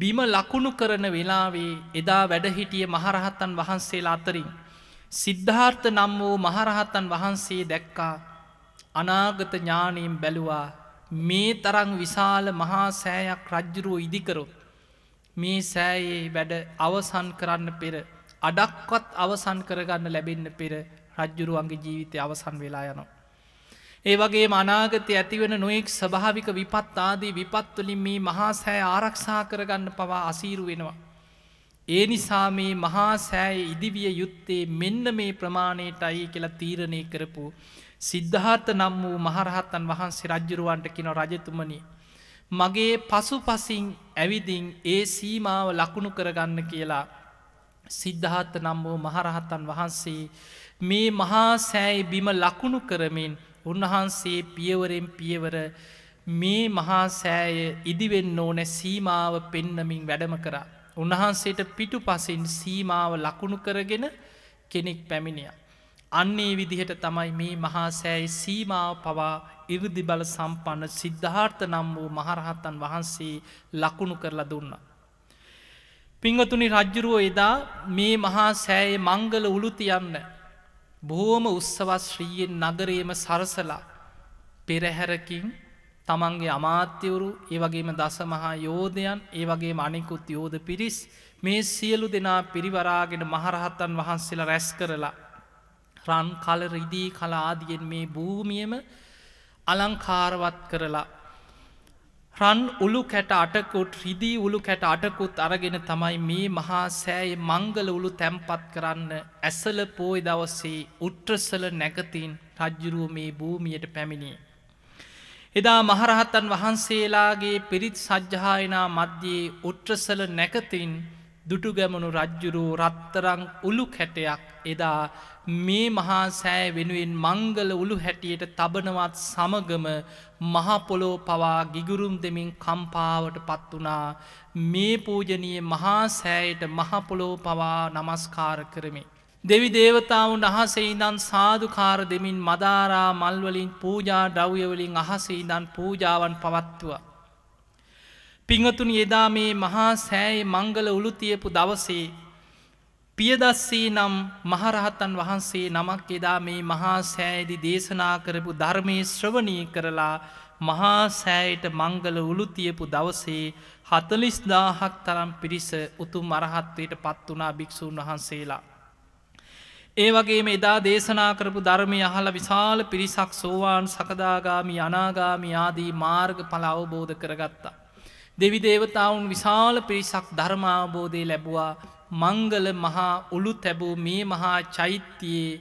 බිම ලකුණු කරන වෙලාවේ එදා වැඩහිටිය මහරහත්තන් වහන්සේලා අතරින්. සිද්ධාර්ථ නම් වූ මහරහත්තන් වහන්සේ දැක්කා අනාගත ඥානීම් බැලුවා මේ තරං විශාල මහා සෑයක් රජ්ජුරුව ඉදිකරු. මේ සෑයේ වැඩ අවසන් කරන්න පෙර අඩක්වත් අවසන් කරගන්න ලැබෙන්න පෙර රජ්ජුරුවන්ගේ ජීවිතය අවසන් වෙලා යනවා. ඒ වගේ මනාගත ඇතිවන නොයෙක් ස්භාවික විපත් ආදී විපත්වලින් මේ මහා සෑ ආරක්ෂා කරගන්න පවා අසීරු වෙනවා. ඒ නිසා මේ මහා සෑය ඉදිවිය යුත්තේ මෙන්න මේ ප්‍රමාණයට අයි කියලා තීරණය කරපු. සිද්ධාර්ථ නම් වූ මහරහත්තන් වහන්සේ රජ්ජුරුවන්ට කින රජතුමනි. මගේ පසු පසින් ඇවිදින් ඒ සීමාව ලකුණු කරගන්න කියලා සිද්ධාර්ථ නම් වූ මහරහත්තන් වහන්සේ මේ මහා සෑයි බිම ලකුණු කරමින් උන්වහන්සේ පියවරෙන් පියවර මේ මහා සෑය ඉදිවෙන්න ඕන සීමාව පෙන්නමින් වැඩම කරා. උන්වහන්සේට පිටු පසින් සීමාව ලකුණු කරගෙන කෙනෙක් පැමිණිය. අන්නේ විදිහට තමයි මේ මහා සෑයි සීමාව පවා ඉරදි බල සම්පන්න සිද්ධාර්ථ නම් වූ මහරහත්තන් වහන්සේ ලකුණු කරලා දුන්න. පිංවතුනි රජ්ජුරුවෝ එදා මේ මහා සෑයේ මංගල උළුතියන්න බොහෝම උත්සවශ්‍රීයෙන් නගරේම සරසලා පෙරහැරකින් තමන්ගේ අමාත්‍යවරු ඒ වගේම දසමහා යෝධයන් ඒ වගේ මනිකුත් යෝධ පිරිස් මේ සියලු දෙනා පිරිවරාගෙන මහරහත්තන් වහන්සේලා රැස් කරලා රන් කල රිදී කලාදියෙන් මේ භූමියම අලංකාරවත් කරලා රන් උළු කැට අටකුත් රිදී උළු කැට අටකුත් අරගෙන තමයි මේ මහා සෑයි මංගල උළු තැම්පත් කරන්න ඇසල පෝය දවස්සේ උට්‍රසල නැකතින් රජ්ජුරුව මේ භූමියට පැමිණේ. එදා මහරහත්තන් වහන්සේලාගේ පිරිත් සජ්්‍යායනා මධ්‍යයේ උට්‍රසල නැකතින් දුටුගැමනු රජ්ජුරූ රත්තරං උළු කැටයක් එදා මේ මහා සෑ වෙනුවෙන් මංගල උළු හැටියට තබනවත් සමගම මහපොලෝ පවා ගිගුරුම් දෙමින් කම්පාවට පත් වනා මේ පූජනයේ මහා සෑයට මහපොලෝ පවා නමස්කාර කරමේ. දෙවි දේවතාවුන් අහසෙහිදන් සාධකාර දෙමින් මදාරා මල්වලින් පූජා ඩව්යවලින් අහසෙහිදන් පූජාවන් පවත්තුවා. පිංහතුනි එදා මේ මහා සෑයි මංගල උළුතියපු දවසේ පියදස්සේ නම් මහරහතන් වහන්සේ නමක් එදා මේ මහා සෑදි දේශනා කරපු ධර්මය ශ්‍රවණී කරලා මහා සෑයට මංගල උළුතියපු දවසේ හතලිස් දාහක් තරම් පිරිස උතු මරහත්වයට පත් වනා භික්‍ෂූන් වහන්සේලා. ඒ වගේම එදා දේශනා කරපු ධර්මය අහල විශාල පිරිසක් සෝවාන් සකදාගාමි අනාගාමි ආදී මාර්ග පල අවබෝධ කරගත්තා. දෙවිදේවතාවුන් විශාල පිරිසක් ධර්මාබෝධය ලැබවා මංගල මහා උළු තැබූ මේ මහා චෛත්‍යයේ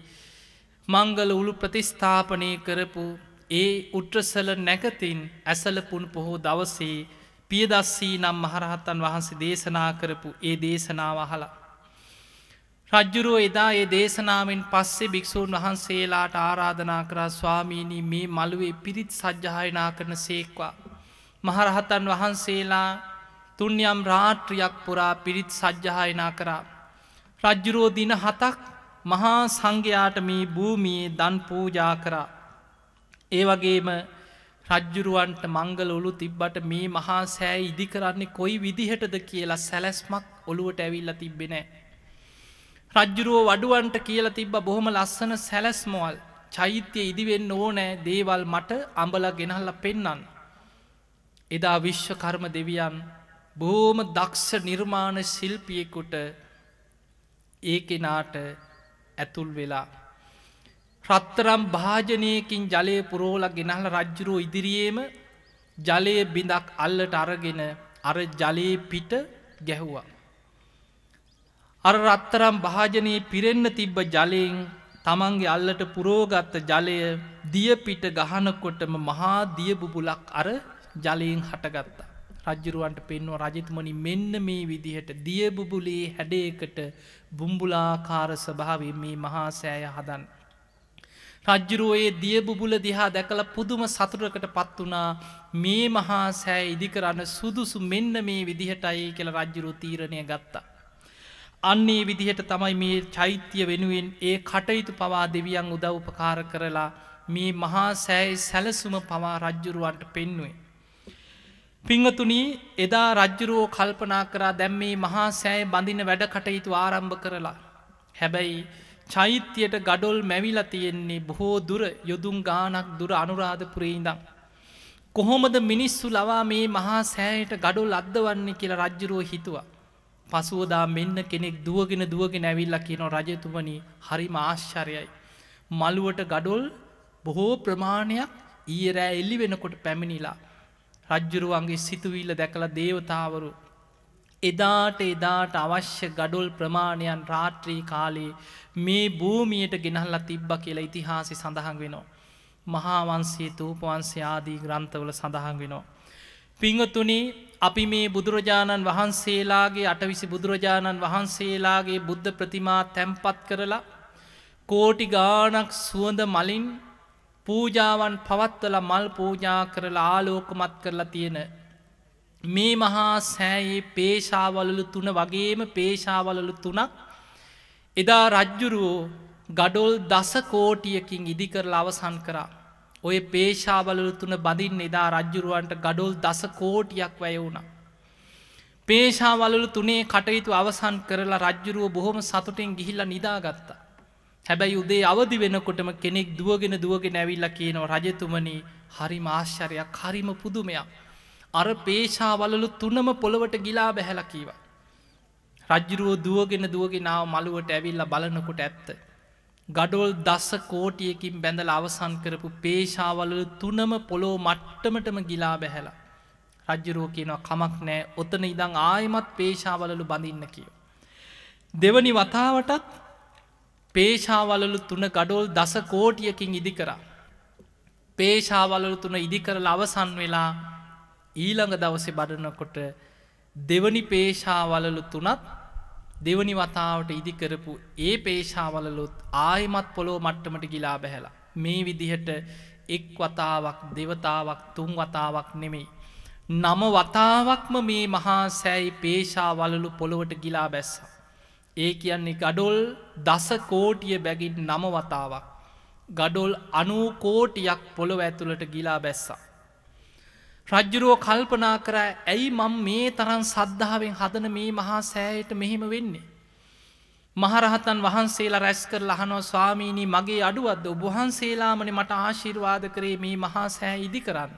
මංගල උළු ප්‍රතිස්ථාපනය කරපු ඒ උට්‍රසල නැකතින් ඇසලපුන් පොහෝ දවසේ පියදස්සී නම් මහරහත්තන් වහන්සේ දේශනා කරපු ඒ දේශනාව හලා. රජ්ජුරුව එදා ඒ දේශනාවෙන් පස්සේ භික්‍ෂූන් වහන්සේලාට ආරාධනා කරා ස්වාමීණී මේ මළුවේ පිරිත් සජ්්‍යායනා කරන සේක්වා. මහරහතන් වහන්සේලා තුන්යම් රාට්‍රියක් පුරා පිරිත් සජ්්‍යහායනා කරා. රජ්ජුරෝ දින හතක් මහා සංඝයාට මේ භූමියේ දන් පූජා කරා. ඒ වගේම රජ්ජුරුවන්ට මංගල ඔලු තිබ්බට මේ මහා සෑ ඉදි කරන්නේ කොයි විදිහටද කියලා සැලැස්මක් ඔළුවට ඇවිල්ල තිබ්බෙනෑ. රජ්ජුරුවෝ වඩුවන්ට කියලා තිබ්බ බොහොම ලස්සන සැලැස්මෝල් චෛත්‍යය ඉදිවෙන්න ඕනෑ දේවල් මට අඹල ගෙනහල්ල පෙන්නන්න. එදා විශ්වකර්ම දෙවියන් බොහෝම දක්ෂ නිර්මාණ ශිල්පියෙකුට ඒ කෙනාට ඇතුල් වෙලා. රත්තරම් භාජනයකින් ජලය පුරෝල ගෙනහල රජ්ජුරෝ ඉදිරියේම ජලය බිඳක් අල්ලට අරගෙන අර ජලයේ පිට ගැහුවා. අර රත්තරම් භාජනයේ පිරෙන්න්න තිබ්බ ජලයෙන් තමන්ගේ අල්ලට පුරෝගත්ත ජලය දියපිට ගහනකොටම මහා දියබුබුලක් අර ජලයෙන් හටගත්තා. රජ්ජරුවන්ට පෙන්වා රජතුමනි මෙන්න මේ විදිහට දියබුබුලේ හැඩයකට බුම්බුලාකාර ස්භාවේ මේ මහා සෑය හදන්. රජ්ජුරුවයේ දියබුබුල දිහා දැකළ පුදුම සතුරකට පත් වනා මේ මහා සෑ ඉදිකරන්න සුදුසු මෙන්න මේ විදිහටයි කියල රජ්ජුරු තීරණය ගත්තා. අන්නේ විදිහට තමයි මේ චෛත්‍ය වෙනුවෙන් ඒ කටයුතු පවා දෙවියන් උදව් උපකාර කරලා මේ මහා සෑයි සැලසුම පවා රජ්ජුරුවන්ට පෙන්නුවේ. පිංහතුනී එදා රජ්ජුරුවෝ කල්පනා කරා දැම් මේ මහා සෑය බඳින වැඩ කටයුතු ආරම්භ කරලා. හැබැයි චෛත්‍යයට ගඩොල් මැවිල තියෙන්නේ බොහෝ දුර යොදුම් ගානක් දුර අනුරාධපුරීඉදම්. කොහොමද මිනිස්සු ලවා මේ මහා සෑයට ගඩොල් අද්දවන්නේ කියලා රජ්ජුරුවෝ හිතුවා. පසුවදා මෙන්න කෙනෙක් දුවගෙන දුවගෙන ඇවිල්ල කියනො රජතුමනී හරි මාශ්චරයයි. මළුවට ගඩොල් බොහෝ ප්‍රමාණයක් ඊරෑ එල්ලි වෙනකොට පැමිණිලා. රජ්ජුරුවන්ගේ සිතුවිල්ල දැකළ දේවතාවරු. එදාට එදාට අවශ්‍ය ගඩොල් ප්‍රමාණයන් රාත්‍රී කාලයේ මේ භූමියයට ගෙනහල්ල තිබ්බ කියලා ඉතිහාසි සඳහන් වෙනවා. මහාවන්සේ තූපවන්සේ ආදී ග්‍රන්ථවල සඳහන් වෙනවා. පිංහතුනේ අපි මේ බුදුරජාණන් වහන්සේලාගේ අටවිසි බුදුරජාණන් වහන්සේලාගේ බුද්ධ ප්‍රතිමා තැම්පත් කරලා කෝටි ගානක් සුවඳ මලින් පූජාවන් පවත්වල මල් පූජා කරලා ආලෝකමත් කරලා තියෙන. මේ මහා සෑයේ පේශාවලලු තුන වගේම පේශාවලලු තුනක් එදා රජ්ජුරුවෝ ගඩොල් දස කෝටියකින් ඉදි කරල අවසන් කරා. ඔය පේශාවලලු තුන බදින් එදා රජ්ජුරුවන්ට ගඩොල් දස කෝටියක් වැය වුණ. පේශාවලලු තුනේ කටයුතු අවසන් කරලා රජ්ජුරුව බොහොම සතුටෙන් ගිහිල්ල නිදාගත්තා. හැබැයි උදේ අවදි වෙනකොටම කෙනෙක් දුවගෙන දුවගෙන ඇවිල්ල කියනව රජතුමනි හරි මාශ්‍යරයක් හරිම පුදුමයක්. අර පේශාවලලු තුනම පොළොවට ගිලා බැහැලකීව. රජ්ජුරුවෝ දුවගෙන දුවගෙනාව මළුවට ඇවිල්ල බලනකොට ඇත්ත. ගඩොල් දස්ස කෝටියකින් බැඳල අවසන් කරපු පේශාවලලු තුනම පොලෝ මට්ටමටම ගිලා බැහැලා. රජ්ජුරුව කියනවා කමක් නෑ ඔතන ඉදං ආයමත් පේශාවලලු බඳන්න කියෝ. දෙවනි වතාවටත් පේශාවලලු තුන ගඩොල් දස කෝටියකින් ඉදි කරා. පේශාවලලු තුන ඉදි කරල අවසන් වෙලා ඊළඟ දවසේ බඩනකොට දෙවනි පේශාවලලු තුනත් දෙවනි වතාවට ඉදිකරපු ඒ පේශාවලලොත් ආයමත් පොලෝ මට්ටමට ගිලා බැහැලා. මේ විදිහට එක් වතාවක් දෙවතාවක් තුන් වතාවක් නෙමෙයි. නම වතාවක්ම මේ මහා සෑයි පේශාවලලු පොළොවට ගිලා බැස්සා. ඒ කියන්නේ ගඩොල් දස කෝටිය බැගින් නමවතාවක්. ගඩොල් අනූකෝටියක් පොළොව ඇතුළට ගිලා බැස්සා. රජ්ජුරුවෝ කල්පනා කර ඇයි මං මේ තරන් සද්ධාවෙන් හදන මේ මහා සෑයට මෙහෙම වෙන්නේ. මහරහතන් වහන්සේලා රැස් කර ලහනෝ ස්වාමීණී මගේ අඩුවත්ද ඔබහන්සේලාමන මට ආශිර්වාද කරේ මේ මහා සෑ ඉදි කරන්න.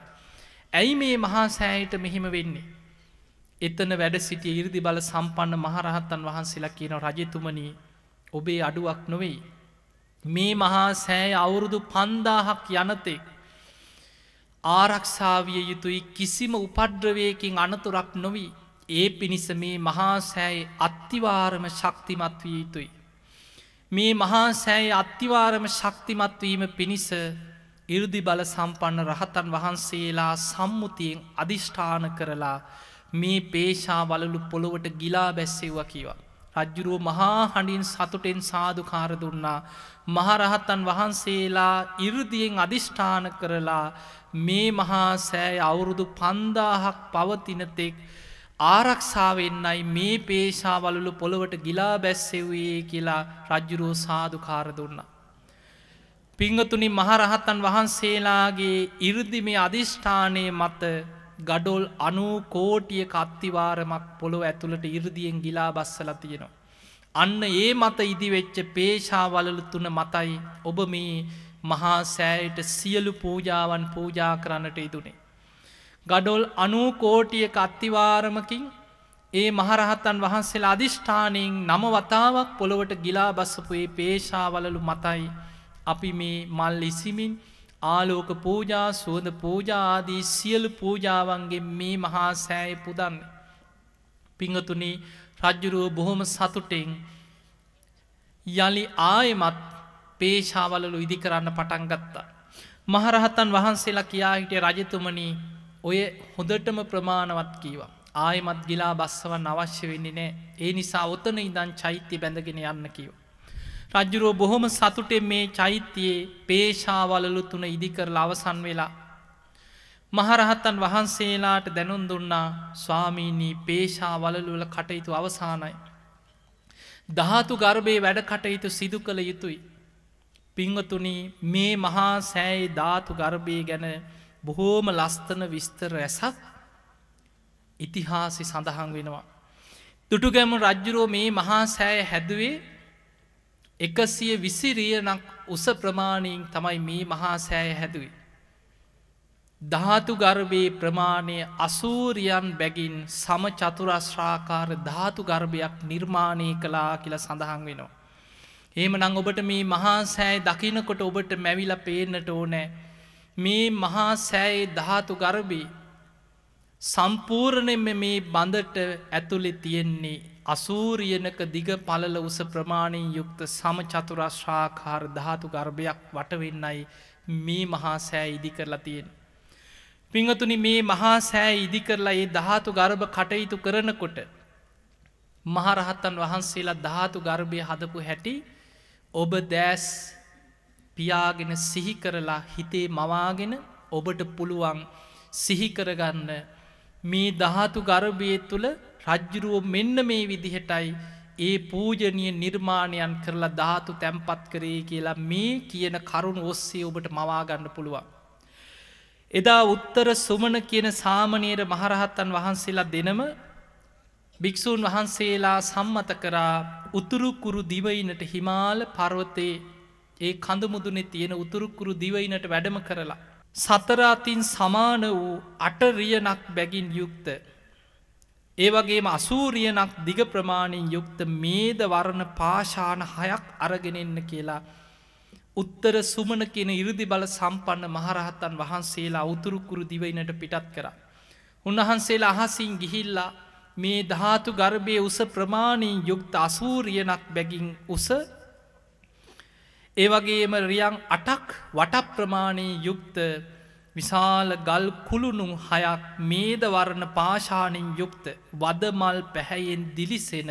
ඇයි මේ මහා සෑයට මෙහෙම වෙන්නේ. එතන වැඩ සිටිය ඉරදි බල සම්පන්න මහරහත්තන් වහන්සේලා කියන රජතුමනී ඔබේ අඩුවක් නොවෙයි. මේ මහා සෑය අවුරුදු පන්දාහක් යනතෙක්. ආරක්ෂාවිය යුතුයි කිසිම උපඩ්‍රවයකින් අනතුරක් නොවී ඒ පිණිස මේ මහා සෑයි අත්තිවාරම ශක්තිමත් විය යුතුයි. මේ මහා සෑයි අත්තිවාරම ශක්තිමත්වීම පිණිස ඉරදි බල සම්පන්න රහතන් වහන්සේලා සම්මුතියෙන් අධිෂ්ඨාන කරලා මේ පේශා වලලු පොළොවට ගිලා බැස්සෙව්වා කියවා. රජ්ජුරුව මහා හඬින් සතුටෙන් සාධකාර දුන්නා. මහරහත්තන් වහන්සේලා ඉරදියෙන් අධිෂ්ඨාන කරලා මේ මහා සෑය අවුරුදු පන්දාහක් පවතිනතෙක් ආරක්ෂාවෙන්නයි මේ පේශාවලලු පොළොවට ගිලා බැස්සෙවයේ කියලා රජ්ජුරෝ සාධකාර දුන්නා. පිංගතුනි මහරහත්තන් වහන්සේලාගේ ඉරදි මේ අධිෂ්ඨානය මත ගඩොල් අනූ කෝටිය කත්තිවාරමක් පොළොව ඇතුළට ඉරදියෙන් ගිලා බස්සල තියෙනවා. අන්න ඒ මත ඉදිවෙච්ච පේශාවලලු තුන මතයි ඔබ මේ මහා සෑයට සියලු පූජාවන් පූජා කරන්නට ඉදුනේ. ගඩොල් අනූ කෝටිය කත්තිවාරමකින් ඒ මහරහතන් වහන්සේලා අධිෂ්ඨානයෙන් නම වතාවක් පොළොවට ගිලා බස්සපුයේ පේශාවලලු මතයි අපි මේ මල් ඉසිමින් ආලෝක පූජා සුවඳ පූජාදී සියලු පූජාවන්ගේ මේ මහා සෑය පුදන්න. පිංහතුනි රජ්ජුරුව බොහොම සතුටෙන් යළි ආයමත් පේශාවලලු ඉදි කරන්න පටන් ගත්තා. මහරහතන් වහන්සේලා කියා හිටිය රජතුමනී ඔය හොඳටම ප්‍රමාණවත් කීවා. ආයමත් ගිලා බස්සවන් අවශ්‍ය වෙන්නේ නෑ ඒ නිසා ඔතන ඉදන් චෛත්‍ය බැඳගෙන යන්න කිවෝ. රජ්ජුරෝ බොහොම සතුටෙන් මේ චෛත්‍යයේ පේශාවලලු තුන ඉදිකරල අවසන් වෙලා. මහරහත්තන් වහන්සේලාට දැනුන් දුන්නා ස්වාමීණී පේශාවලලුල කටයුතු අවසානයි. දහතු ගර්භයේ වැඩ කටයුතු සිදු කළ යුතුයි. පිංවතුනි මේ මහා සෑයි ධාතු ගර්භය ගැන බොහෝම ලස්තන විස්තර ඇසක් ඉතිහාසි සඳහන් වෙනවා. තුටුගැම රජ්ජුරෝ මේ මහා සෑය හැදුවේ එකසිය විසිරියනක් උස ප්‍රමාණයෙන් තමයි මේ මහා සෑය හැදුවේ. ධාතු ගර්භයේ ප්‍රමාණය අසූරියන් බැගින් සම චතුරශ්‍රාකාර ධාතු ගර්භයක් නිර්මාණය කලා කියලා සඳහන් වෙනවා. ඒම නං ඔබට මේ මහා සෑය දකිනකොට ඔබට මැවිල පේනට ඕනෑ. මේ මහා සෑයේ ධාතු ගර්භී සම්පූර්ණයෙන්ම මේ බඳට ඇතුළෙ තියෙන්නේ අසූරියනක දිග පලල උස ප්‍රමාණින් යුක්ත සම චතුරශ්‍රාකාර ධාතු ගර්භයක් වටවෙන්නයි මේ මහා සෑ ඉදි කරලා තියෙන. පිංහතුනි මේ මහා සෑ ඉදි කරලා ඒ ධාතු ගර්භ කටයුතු කරනකොට මහරහත්තන් වහන්සේලා ධාතු ගර්භය හදපු හැටි ඔබ දෑස් පියාගෙන සිහි කරලා හිතේ මවාගෙන ඔබට පුළුවන් සිහිකරගන්න මේ ධාතු ගර්භය තුළ රජ්ජුරුවෝ මෙන්න මේ විදිහටයි ඒ පූජනය නිර්මාණයන් කරලා ධාතු තැම්පත් කරේ කියලා මේ කියන කරුණු ඔස්සේ ඔබට මවාගන්න පුළුවන්. එදා උත්තර සුමන කියන සාමනයට මහරහත්තන් වහන්සේලා දෙනම භික්‍ෂූන් වහන්සේලා සම්මත කරා උතුරුකුරු දිවයිනට හිමාල පර්වතයේ ඒ කඳමුදුනෙ තියෙන උතුරුකුරු දිවයිනට වැඩම කරලා. සතරාතින් සමාන වූ අටරියනක් බැගින් යුක්ත ඒ වගේම අසූරියනක් දිග ප්‍රමාණින් යුක්ත මේද වරණ පාශාන හයක් අරගෙනෙන්න කියලා. උත්තර සුමන කියෙන ඉරදි බල සම්පන්න මහරහත්තන් වහන්සේලා උතුරුකුරු දිවයිනට පිටත් කර. උන්වහන්සේලා අහසින් ගිහිල්ලා මේ ධාතු ගර්භය උස ප්‍රමාණීන් යුක්ත අසූරියනක් බැගින් උස ඒවගේම රියන් අටක් වට ප්‍රමාණී යුක්ත විශාල ගල් කුළුණු හයක් මේදවරණ පාශානෙන් යුක්ත වදමල් පැහැයෙන් දිලිසෙන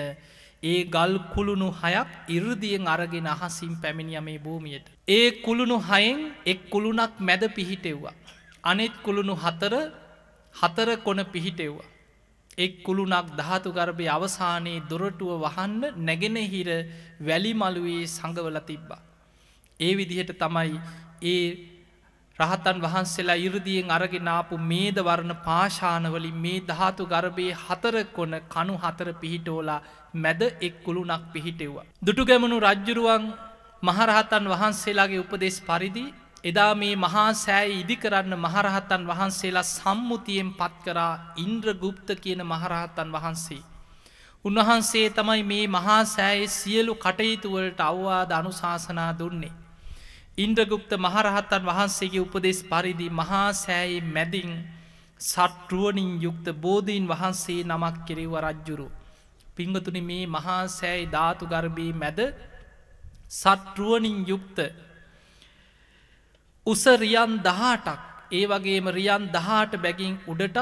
ඒ ගල් කුළුණු හයක් ඉරදියෙන් අරගෙන අහසිම් පැමිණිය මේ භූමියයට. ඒ කුළුණු හයෙන් එක් කුළුණක් මැද පිහිටෙව්වා. අනෙත් කුළුණු හතර හතර කොන පිහිටෙව්වා. එක් කුළුණක් ධාතු ගර්භය අවසානයේ දොරටුව වහන්න නැගෙනහිර වැලිමලුවේ සඟවල තිබ්බා. ඒ විදිහට තමයි ඒ රහතන් වහන්සේලා ඉරදියෙන් අරගෙනාපු මේදවරණ පාශානවලින් මේ ධාතු ගර්භයේ හතර කොන කණු හතර පිහිටෝලා මැද එක්කුළුනක් පිහිටෙව්වා. දුටුගැමනු රජ්ජුරුවන් මහරහතන් වහන්සේලාගේ උපදෙස් පරිදි එදා මේ මහා සෑය ඉදිකරන්න මහරහතන් වහන්සේලා සම්මුතියෙන් පත්කරා ඉන්ද්‍රගුප්ත කියන මහරහතන් වහන්සේ. උන්වහන්සේ තමයි මේ මහා සෑයේ සියලු කටයුතුවලට අවවාද අනුශාසනා දුන්නේ. ඉන්ද්‍රගුප්ත මහරහත්තන් වහන්සේගේ උපදෙස් පරිදි මහා සෑයි මැදින් සට්ටුවනින් යුක්ත බෝධීන් වහන්සේ නමක් කෙරෙව රජ්ජුරු. පිංගතුනි මේ මහා සෑයි ධාතු ගර්බී මැද සට්ටුවනින් යුක්ත උස රියන් දහටක් ඒ වගේම රියන් දහට බැගින් උඩටත්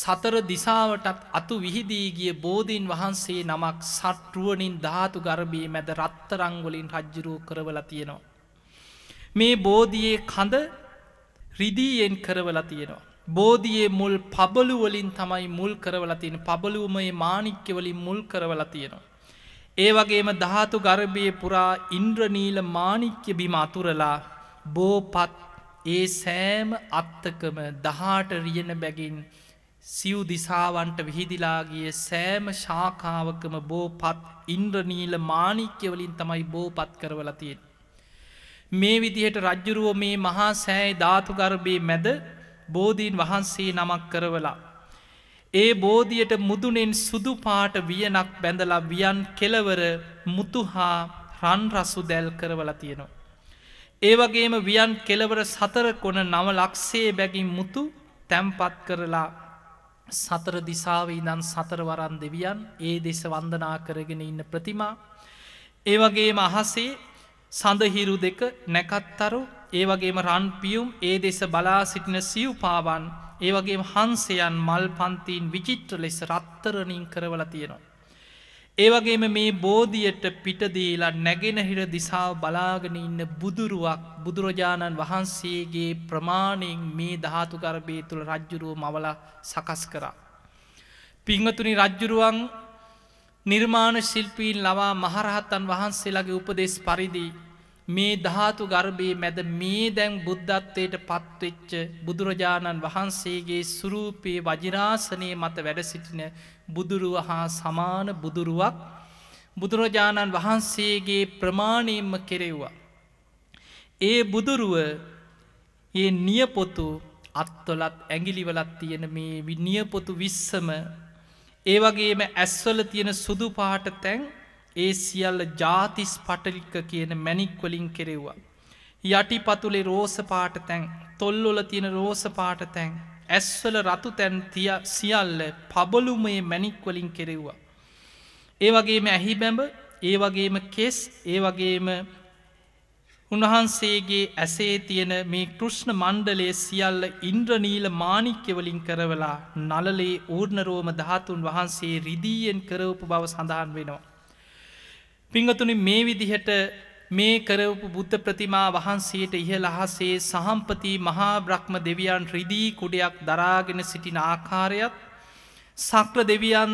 සතර දිසාවටත් අතු විහිදී ගිය බෝධීන් වහන්සේ නමක් සට්ටුවනින් ධාතු ගරබී මැද රත්තරංගොලින් රජ්ජුරූ කරවල තියෙනවා. මේ බෝධියයේ කඳ රිදීයෙන් කරවලා තියෙනවා. බෝධියයේ මුල් පබලුවලින් තමයි මුල් කරවලා තියෙන පබලුවමයේ මානික්‍යවලින් මුල් කරවලා තියෙනවා. ඒ වගේම ධාතු ගරභය පුරා ඉන්ද්‍රනීල මානික්‍ය බිම අතුරලා බෝපත් ඒ සෑම අත්තකම දහාට රියන බැගින් සිව් දිසාවන්ට විහිදිලාගිය සෑම ශාකාවකම බෝපත් ඉන්ද්‍රනීල මානික්‍යවලින් තමයි බෝපත් කරවලතියෙන්. මේ විදිහට රජ්ජුරුව මේ මහා සෑයි ධාතුගර්භය මැද බෝධීන් වහන්සේ නමක් කරවලා. ඒ බෝධියට මුදුනෙන් සුදු පාට වියනක් බැඳලා වියන් කෙලවර මුතුහා රන්රසු දැල් කරවලා තියෙනවා. ඒවගේම වියන් කෙලවර සතර කොන නව ලක්සේ බැගින් මුතු තැම්පත් කරලා සතර දිසාවී දන් සතරවරන් දෙවියන් ඒ දෙස වන්දනා කරගෙන ඉන්න ප්‍රතිමා. ඒවගේම අහසේ සඳහිරු දෙක නැකත්තරු ඒවගේම රන්පියුම් ඒ දෙස බලා සිටින සියවපාවන් ඒවගේ හන්සයන් මල් පන්තීන් විචිත්‍ර ලෙස රත්තරණින් කරවල තියෙනවා. ඒවගේම මේ බෝධියට පිටදීලා නැගෙනහිර දිසාාව බලාගෙන ඉන්න බුදුරුවක් බුදුරජාණන් වහන්සේගේ ප්‍රමාණයෙන් මේ ධාතුකරබේ තුළ රජ්ජුරුව මවල සකස් කරා. පිංහතුනි රජ්ජුරුවන් නිර්මාණ ශිල්පීන් ලවා මහරහත්තන් වහන්සේලාගේ උපදෙස් පරිදි මේ ධාතු ගර්භයේ මැද මේ දැන් බුද්ධත්වයට පත්වෙච්ච බුදුරජාණන් වහන්සේගේ සුරූපයේ වජිරාසනය මත වැඩසිටින බුදුරුව හා සමාන බුදුරුවක් බුදුරජාණන් වහන්සේගේ ප්‍රමාණයෙන්ම කෙරෙව්වා. ඒ බුදුරුව ඒ නියපොතු අත්වලත් ඇගිලිවලත් තියෙන මේ විනියපොතු විස්සම ඒ වගේම ඇස්වල තියෙන සුදු පාට තැන් ඒ සියල්ල ජාතිස් පටලික්ක කියන මැනික්වලින් කෙරෙව්වා. යටි පතුලේ රෝස පාට තැන් තොල්ලොල තියෙන රෝස පාට තැන් ඇස්වල රතු තැන් තිය සියල්ල පබොලුමේ මැනික්වලින් කෙරෙව්වා. ඒ වගේම ඇහි බැඹ ඒ වගේම කෙස් ඒ වගේම උන්වහන්සේගේ ඇසේ තියෙන මේ කෘෂ්ණ මණ්ඩලේ සියල්ල ඉන්ද්‍රනීල මානික්‍යවලින් කරවලා නලලේ ඌර්ණරෝම ධාතුන් වහන්සේ රිදීයෙන් කරවපු බව සඳහන් වෙනවා. පිංගතුනි මේ විදිහට මේ කරවපු බුද්ධ ප්‍රතිමා වහන්සේට ඉහ ලහසේ සහම්පති මහා බ්‍රහ්ම දෙවියන් රිදී කුඩයක් දරාගෙන සිටින ආකාරයත් සක්‍ර දෙවියන්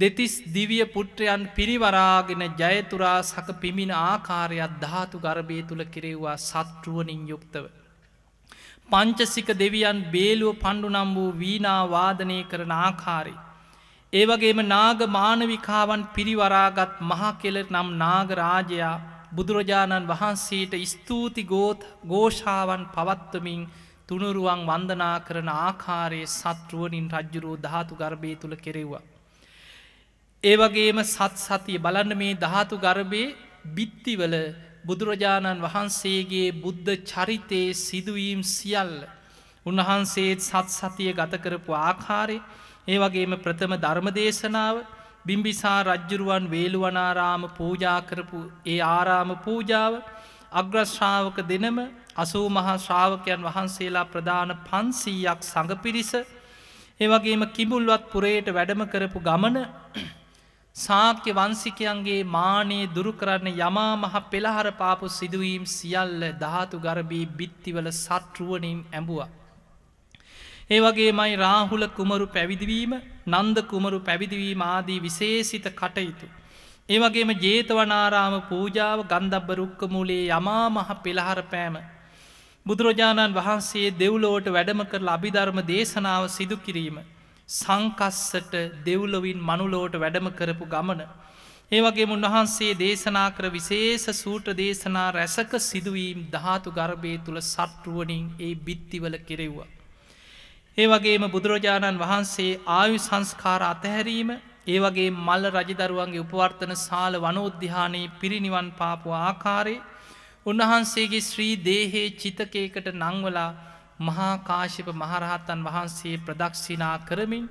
දෙතිස් දිවිය පුට්‍රයන් පිරිවරාගෙන ජයතුරා සක පිමිණ ආකාරයක් ධාතු ගර්භය තුළ කෙරෙව්වා සත්ටුවනින් යුක්තව. පංචසික දෙවියන් බේලුව පණ්ඩු නම් වූ වීනා වාදනය කරන ආකාරි. ඒවගේම නාග මානවිකාවන් පිරිවරාගත් මහකෙලෙ නම් නාගරාජයා බුදුරජාණන් වහන්සේට ස්තුූති ගෝත් ගෝෂාවන් පවත්වමින් තුනුරුවන් වන්දනා කරන ආකාරයේ සත්‍රුවනින් රජ්ජුරූ ධාතු ගර්භය තුළ කෙරෙව්වා. ඒවගේම සත් සතිය බලන්න මේ ධාතු ගර්භයේ බිත්තිවල බුදුරජාණන් වහන්සේගේ බුද්ධ චරිතයේ සිදුවීම් සියල්ල උන්වහන්සේත් සත් සතිය ගත කරපු ආකාරය ඒවගේම ප්‍රථම ධර්ම දේශනාව බිම්බිසා රජ්ජුරුවන් වේළුවනාරාම පූජා කරපු ඒ ආරාම පූජාව අග්‍රශ්‍රාවක දෙනම අසූ මහා ශ්‍රාවකයන් වහන්සේලා ප්‍රධාන පන්සීයක් සඟ පිරිස ඒවගේම කිමුල්වත් පුරයට වැඩම කරපු ගමන සාක්‍ය වංසිකයන්ගේ මානයේ දුරුකරන්න යමා මහ පෙළහර පාපු සිදුවීම් සියල්ල ධාතු ගරබී බිත්තිවල සට්ටරුවනින් ඇඹුවා. ඒ වගේ මයි රාහුල කුමරු පැවිදිවීම නන්ද කුමරු පැවිදිවීම ආදී විශේසිත කටයුතු. ඒවගේම ජේතවනාරාම පූජාව ගන්දබ්බ රුක්ක මූලේ යමා මහ පෙළහර පෑම. බුදුරජාණන් වහන්සේ දෙව්ලෝට වැඩම කර ලබිධර්ම දේශනාව සිදු කිරීම. සංකස්සට දෙව්ලොවින් මනුලෝට වැඩම කරපු ගමන. ඒවගේ උන්වහන්සේ දේශනා කර විශේෂ සූට දේශනා රැසක සිදුවීම් ධාතු ගර්භය තුළ සට්ටුවනින් ඒ බිත්තිවල කෙරෙව්වා. ඒ වගේම බුදුරජාණන් වහන්සේ ආයු සංස්කාර අතහැරීම ඒ වගේ මල්ල රජදරුවන්ගේ උපවර්තන සාල වනෝද්‍යානයේ පිරිනිවන් පාපු ආකාරේ උන්වහන්සේගේ ශ්‍රී දේහේ චිතකයකට නංවලා මහාකාශිප මහරහත්තන් වහන්සේ ප්‍රදක්ෂිනා කරමින්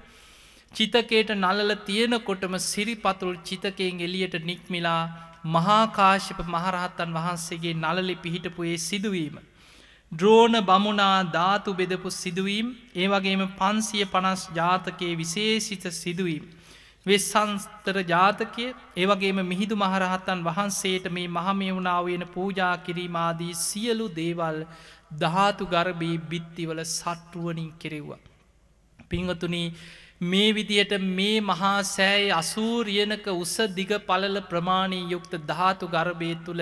චිතකයට නලල තියෙනකොටම සිරිපතුල් චිතකයෙන් එලියට නික්මිලා මහාකාශිප මහරහත්තන් වහන්සේගේ නලලි පිහිටපු ඒ සිදුවීම. ද්‍රෝණ බමුණා ධාතු බෙදපු සිදුවීම් ඒවගේම පන්සිය පනස් ජාතකයේ විශේෂිත සිදුවීම්. වෙස්සංස්තර ජාතකය ඒවගේම මිහිදු මහරහත්තන් වහන්සේට මේ මහමේ වුණාවෙන පූජා කිරීමආදී සියලු දේවල් ධාතු ගර්බී බිත්තිවල සට්ටුවනින් කෙරෙව්වා. පිංහතුනී මේ විදියට මේ මහා සෑයි අසූරියනක උස දිග පලල ප්‍රමාණී යුක්ත ධාතු ගර්භය තුළ.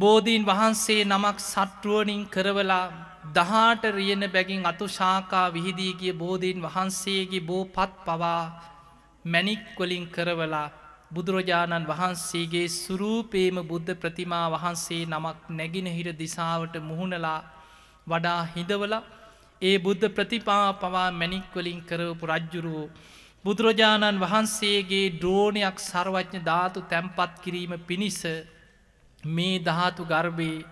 බෝධීන් වහන්සේ නමක් සට්ටුවනින් කරවලා දහාට රියන බැගින් අතු ශාකා විහිදීගිය බෝධීන් වහන්සේගේ බෝපත් පවා මැනික්වලින් කරවලා බුදුරජාණන් වහන්සේගේ සුරූපේම බුද්ධ ප්‍රතිමා වහන්සේ නමක් නැගිනහිර දිසාවට මුහුණලා වඩා හිදවල ඒ බුද්ධ ප්‍රතිපා පවා මැනික්වලින් කරවපු රජ්ජුරුවෝ. බුදුරජාණන් වහන්සේගේ ඩ්‍රෝණයක් සර්වඥ ධාතු තැන්පත් කිරීම පිණිස මේ ධාතු ගර්භයේ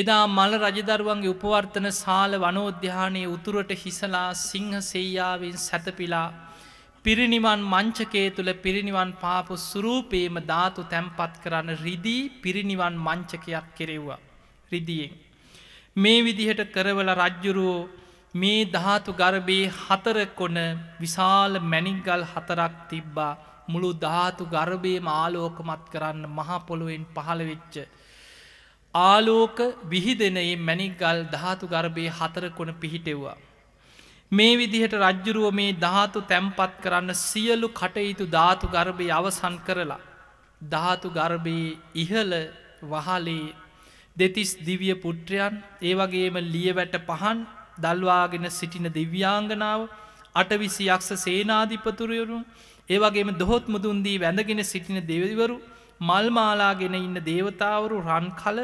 එදා මල රජදරුවන්ගේ උපවර්තන සාල වනෝද්‍යානයේ උතුරට හිසලා සිංහ සෙයාවෙන් සැතපිලා පිරිනිවන් මංචකේ තුළ පිරිනිවන් පාපු සුරූපේම ධාතු තැම්පත් කරන්න රිදී පිරිනිවන් මංචකයක් කෙරෙව්වා රිදියෙන්. මේ විදිහට කරවල රජ්ජුරුවෝ මේ ධාතු ගර්බයේ හතරකොන විශාල මැනිගල් හතරක් තිබ්බා මුළු ධාතු ගර්භය මාලෝකමත් කරන්න මහපොළුවෙන් පහළවෙච්ච. ආලෝක විහිදෙනයේ මැනිගල් ධාතු ගර්භය හතරකොන පිහිටෙව්වා. මේ විදිහට රජ්ජුරුව මේ ධාතු තැම්පත් කරන්න සියලු කටයුතු ධාතු ගර්භය අවසන් කරලා. ධාතු ගර්භයේ ඉහල වහලේ දෙතිස් දිවිය පුට්‍රයන් ඒවගේම ලියවැට පහන් දල්වාගෙන සිටින දිව්‍යාංගනාව අටවිසි යක්ෂ සේනාධිපතුරයරු ඒවගේම දොහොත් මුදුන්දී වැඳගෙන සිටින දෙවිවරු මල්මාලාගෙන ඉන්න දේවතාවරු රන් කල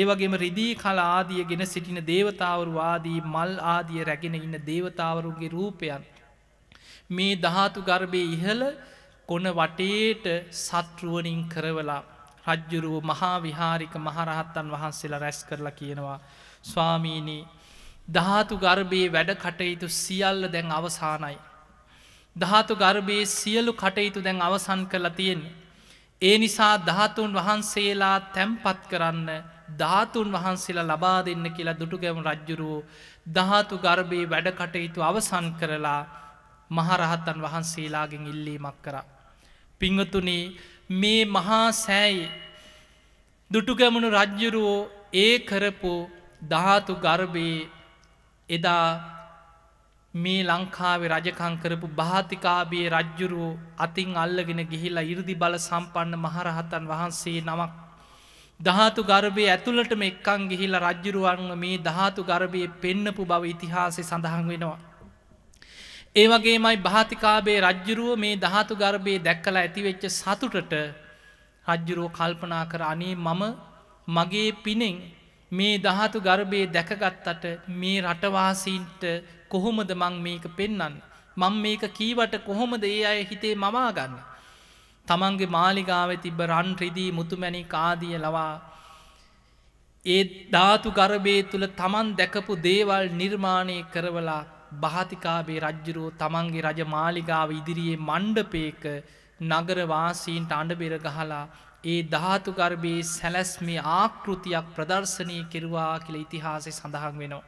ඒවගේම රිදී කල ආදියගෙන සිටින දේවතාවරු ආදී මල් ආදිය රැගෙන ඉන්න දේවතාවරුන්ගේ රූපයන්. මේ දහතු ගර්භය ඉහල කොන වටේට සත්රුවනින් කරවලා රජ්ජුරුව මහා විහාරික මහරහත්තන් වහන්සේලා රැස් කරලා කියනවා. ස්වාමීනී ධාතු ගර්භයේ වැඩ කටයුතු සියල්ල දැන් අවසානයි. ධාතු ගර්භයේ සියලු කටයුතු දැන් අවසන් කරලා තියෙන්. ඒ නිසා ධාතුන් වහන්සේලා තැම්පත් කරන්න ධාතුන් වහන්සේලා ලබා දෙන්න කියලා දුටුගැම රජ්ජුරුවෝ දහතු ගර්භයේ වැඩකටයුතු අවසන් කරලා මහරහත්තන් වහන්සේලාගෙන් ඉල්ලීමක් කර. පිංහතුනේ මේ මහා සෑයි දුටුගැමුණු රජ්ජුරුවෝ ඒ කරපු ධාතු ගර්භයේ එදා මේ ලංකාවේ රජකං කරපු භාතිකාබයේ රජ්ජුරුවෝ අතින් අල්ලගෙන ගිහිලා ඉරදි බල සම්පන්න මහරහතන් වහන්සේ නමක් ධාතු ගර්භය ඇතුළට මෙක්කං ගිහිල රජ්ජුරුවන්ව මේ ධාතු ගර්භය පෙන්නපු බව ඉතිහාසේ සඳහන් වෙනවා. ඒවගේමයි භාතිකාබේ රජ්ජුරුව මේ ධාතු ගර්භය දැක්කල ඇතිවෙච්ච සතුටට රජ්ජුරුව කල්පනා කර අනේ මම මගේ පිනෙන් මේ දහතු ගර්භයේ දැකගත්තට මේ රටවාසීන්ට කොහොමද මං මේක පෙන්නන්න. මං මේක කීවට කොහොමද ඒ අය හිතේ මවාගන්න. තමන්ගේ මාලිගාව තිබ රන්රිදී මුතුමැණි කාදිය ලවා ඒ ධාතු ගරබේ තුළ තමන් දැකපු දේවල් නිර්මාණය කරවලා භාතිකාබේ රජ්ජුරුව තමන්ගේ රජ මාලිගාව ඉදිරියේ මණ්ඩපේක නගරවාසීන්ට අඩබෙර ගහලා ඒ ධාතු ගර්භයේ සැලැස්මේ ආකෘතියක් ප්‍රදර්ශනය කෙරුවා කියල ඉතිහාසය සඳහන් වෙනවා.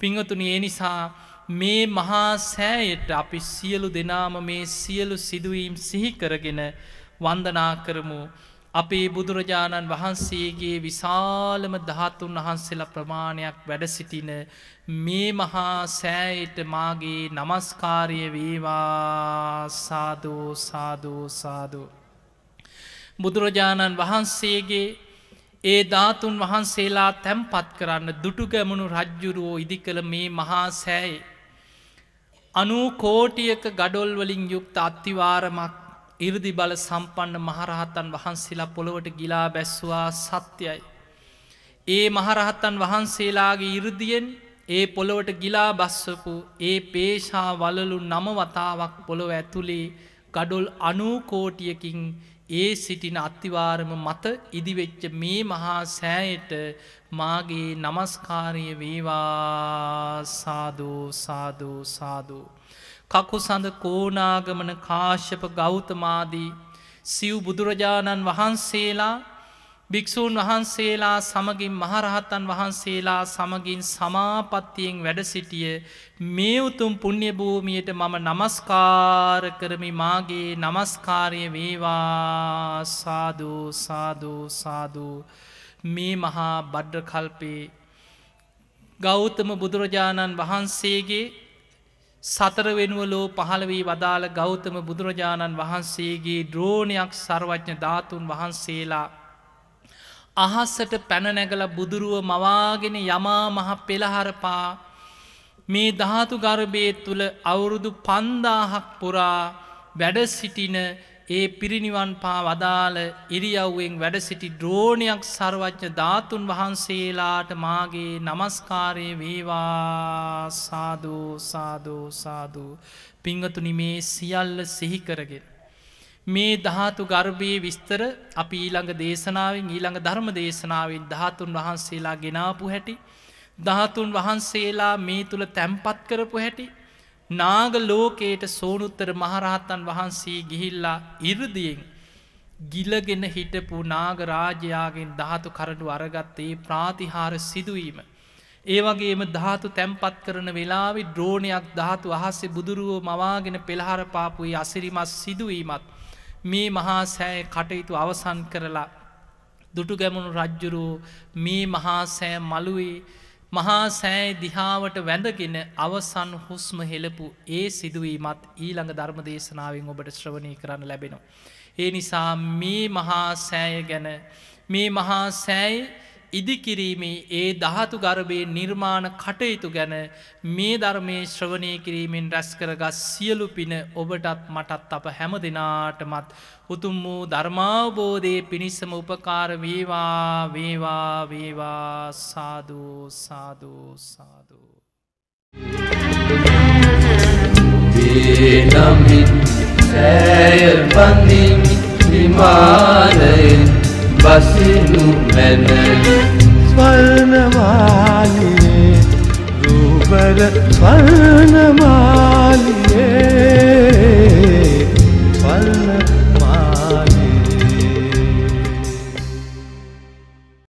පිංහතුන ඒ නිසා මේ මහා සෑයට අපි සියලු දෙනාම මේ සියලු සිදුවීම් සිහිකරගෙන වන්දනා කරමු අපේ බුදුරජාණන් වහන්සේගේ විශාලම දහතුන් වහන්සේලා ප්‍රමාණයක් වැඩසිටින මේ මහා සෑයට මාගේ නමස්කාරය වේවා සාධූ සාධූ සාධූ. බුදුරජාණන් වහන්සේගේ ඒ ධාතුන් වහන්සේලා තැම්පත් කරන්න දුටුගැමුණු රජ්ජුරුවෝ ඉදිකළ මේ මහා සෑයි. අනූ කෝටියක ගඩොල්වලින් යුක්ත අත්තිවාරමක් ඉරදි බල සම්පන්න මහරහත්තන් වහන්සේලා පොළොවට ගිලා බැස්වා සත්‍යයි. ඒ මහරහත්තන් වහන්සේලාගේ ඉරදියෙන් ඒ පොළොවට ගිලා බස්වපු ඒ පේෂා වලලු නමවතාවක් පොළොව ඇතුළේ ගඩොල් අනූකෝටියකින් ඒ සිටින අත්තිවාරම මත ඉදිවෙච්ච මේ මහා සෑයට මාගේ නමස්කාරය වේවා සාධූ සාධූ සාධූ. කකු සඳ කෝනාගමන කාශ්‍යප ගෞතමාදී සිව් බුදුරජාණන් වහන්සේලා භික්‍ෂූන් වහන්සේලා සමගින් මහරහත්තන් වහන්සේලා සමගින් සමාපත්තියෙන් වැඩසිටිය මේ උතුම් පුුණ්්‍යභූමියයට මම නමස්කාර කරමි මාගේ නමස්කාරය වේවා සාධූ සාධූ සාධූ මේ මහා බඩ්ඩ කල්පේ ගෞතම බුදුරජාණන් වහන්සේගේ සතර වෙනුවලෝ පහළවී වදාළ ගෞතම බුදුරජාණන් වහන්සේගේ ද්‍රෝණයක් සර්වඥ ධාතුන් වහන්සේලා අහස්සට පැනනැගල බුදුරුව මවාගෙන යමා මහ පෙළහරපා මේ ධාතු ගර්භය තුළ අවුරුදු පන්දාහක් පුරා වැඩසිටින ඒ පිරිනිවන් පා වදාළ ඉරියව්වෙන් වැඩසිටි ද්‍රෝණයක් සර්වච්ඥ ධාතුන් වහන්සේලාට මාගේ නමස්කාරය වේවා සාධූ සාධූ සාධූ පිංගතුනි මේ සියල්ල සිහිකරගෙන. මේ ධාතු ගර්භයේ විස්තර අපි ඊළඟ දේශනාවෙන් ඊළඟ ධර්ම දේශනාවෙන් ධාතුන් වහන්සේලා ගෙනාපු හැටි. ධාතුන් වහන්සේලා මේ තුළ තැම්පත් කරපු හැටි. නාග ලෝකයට සෝනුත්තර මහරහත්තන් වහන්සේ ගිහිල්ලා ඉරදියෙන්. ගිලගෙන හිටපු නාග රාජයාගෙන් ධාතු කරඩු අරගත්තේ ප්‍රාතිහාර සිදුවීම. ඒවගේම ධාතු තැම්පත් කරන වෙලාවි ද්‍රෝණයක් ධාතු අහස්සේ බුදුරුවෝ මවාගෙන පෙළහර පාපුයි අසිරිමත් සිදුවීමත්. මේ මහා සෑය කටයුතු අවසන් කරලා දුටු ගැමුණු රජ්ජුරූ මේ මහා සෑ මළුවේ මහා සෑ දිහාවට වැඳගෙන අවසන් හුස්ම හෙළපු ඒ සිදුවීමත් ඊළඟ ධර්ම දේශනාවෙන් ඔබට ශ්‍රවණය කරන්න ලැබෙනවා. ඒ නිසා මේ මහා සෑය ගැන මේ මහා සෑයි ඉදිකිරීමේ ඒ දහතු ගර්භයේ නිර්මාණ කටයුතු ගැන මේ ධර්මය ශ්‍රවණය කිරීමෙන් රැස්කරගත් සියලු පින ඔබටත් මටත් අප හැම දෙනාටමත් උතුම් වූ ධර්මාබෝධය පිණිස්සම උපකාර වේවා වේවා වේවා සාධූ සාධූ සාධූ. නමින් සෑය පන්නින් විමානයෙන් බසිනු මැනලි ස්වර්ණමාලියේ රූබර ස්වර්ණමාලියේ පල්ලක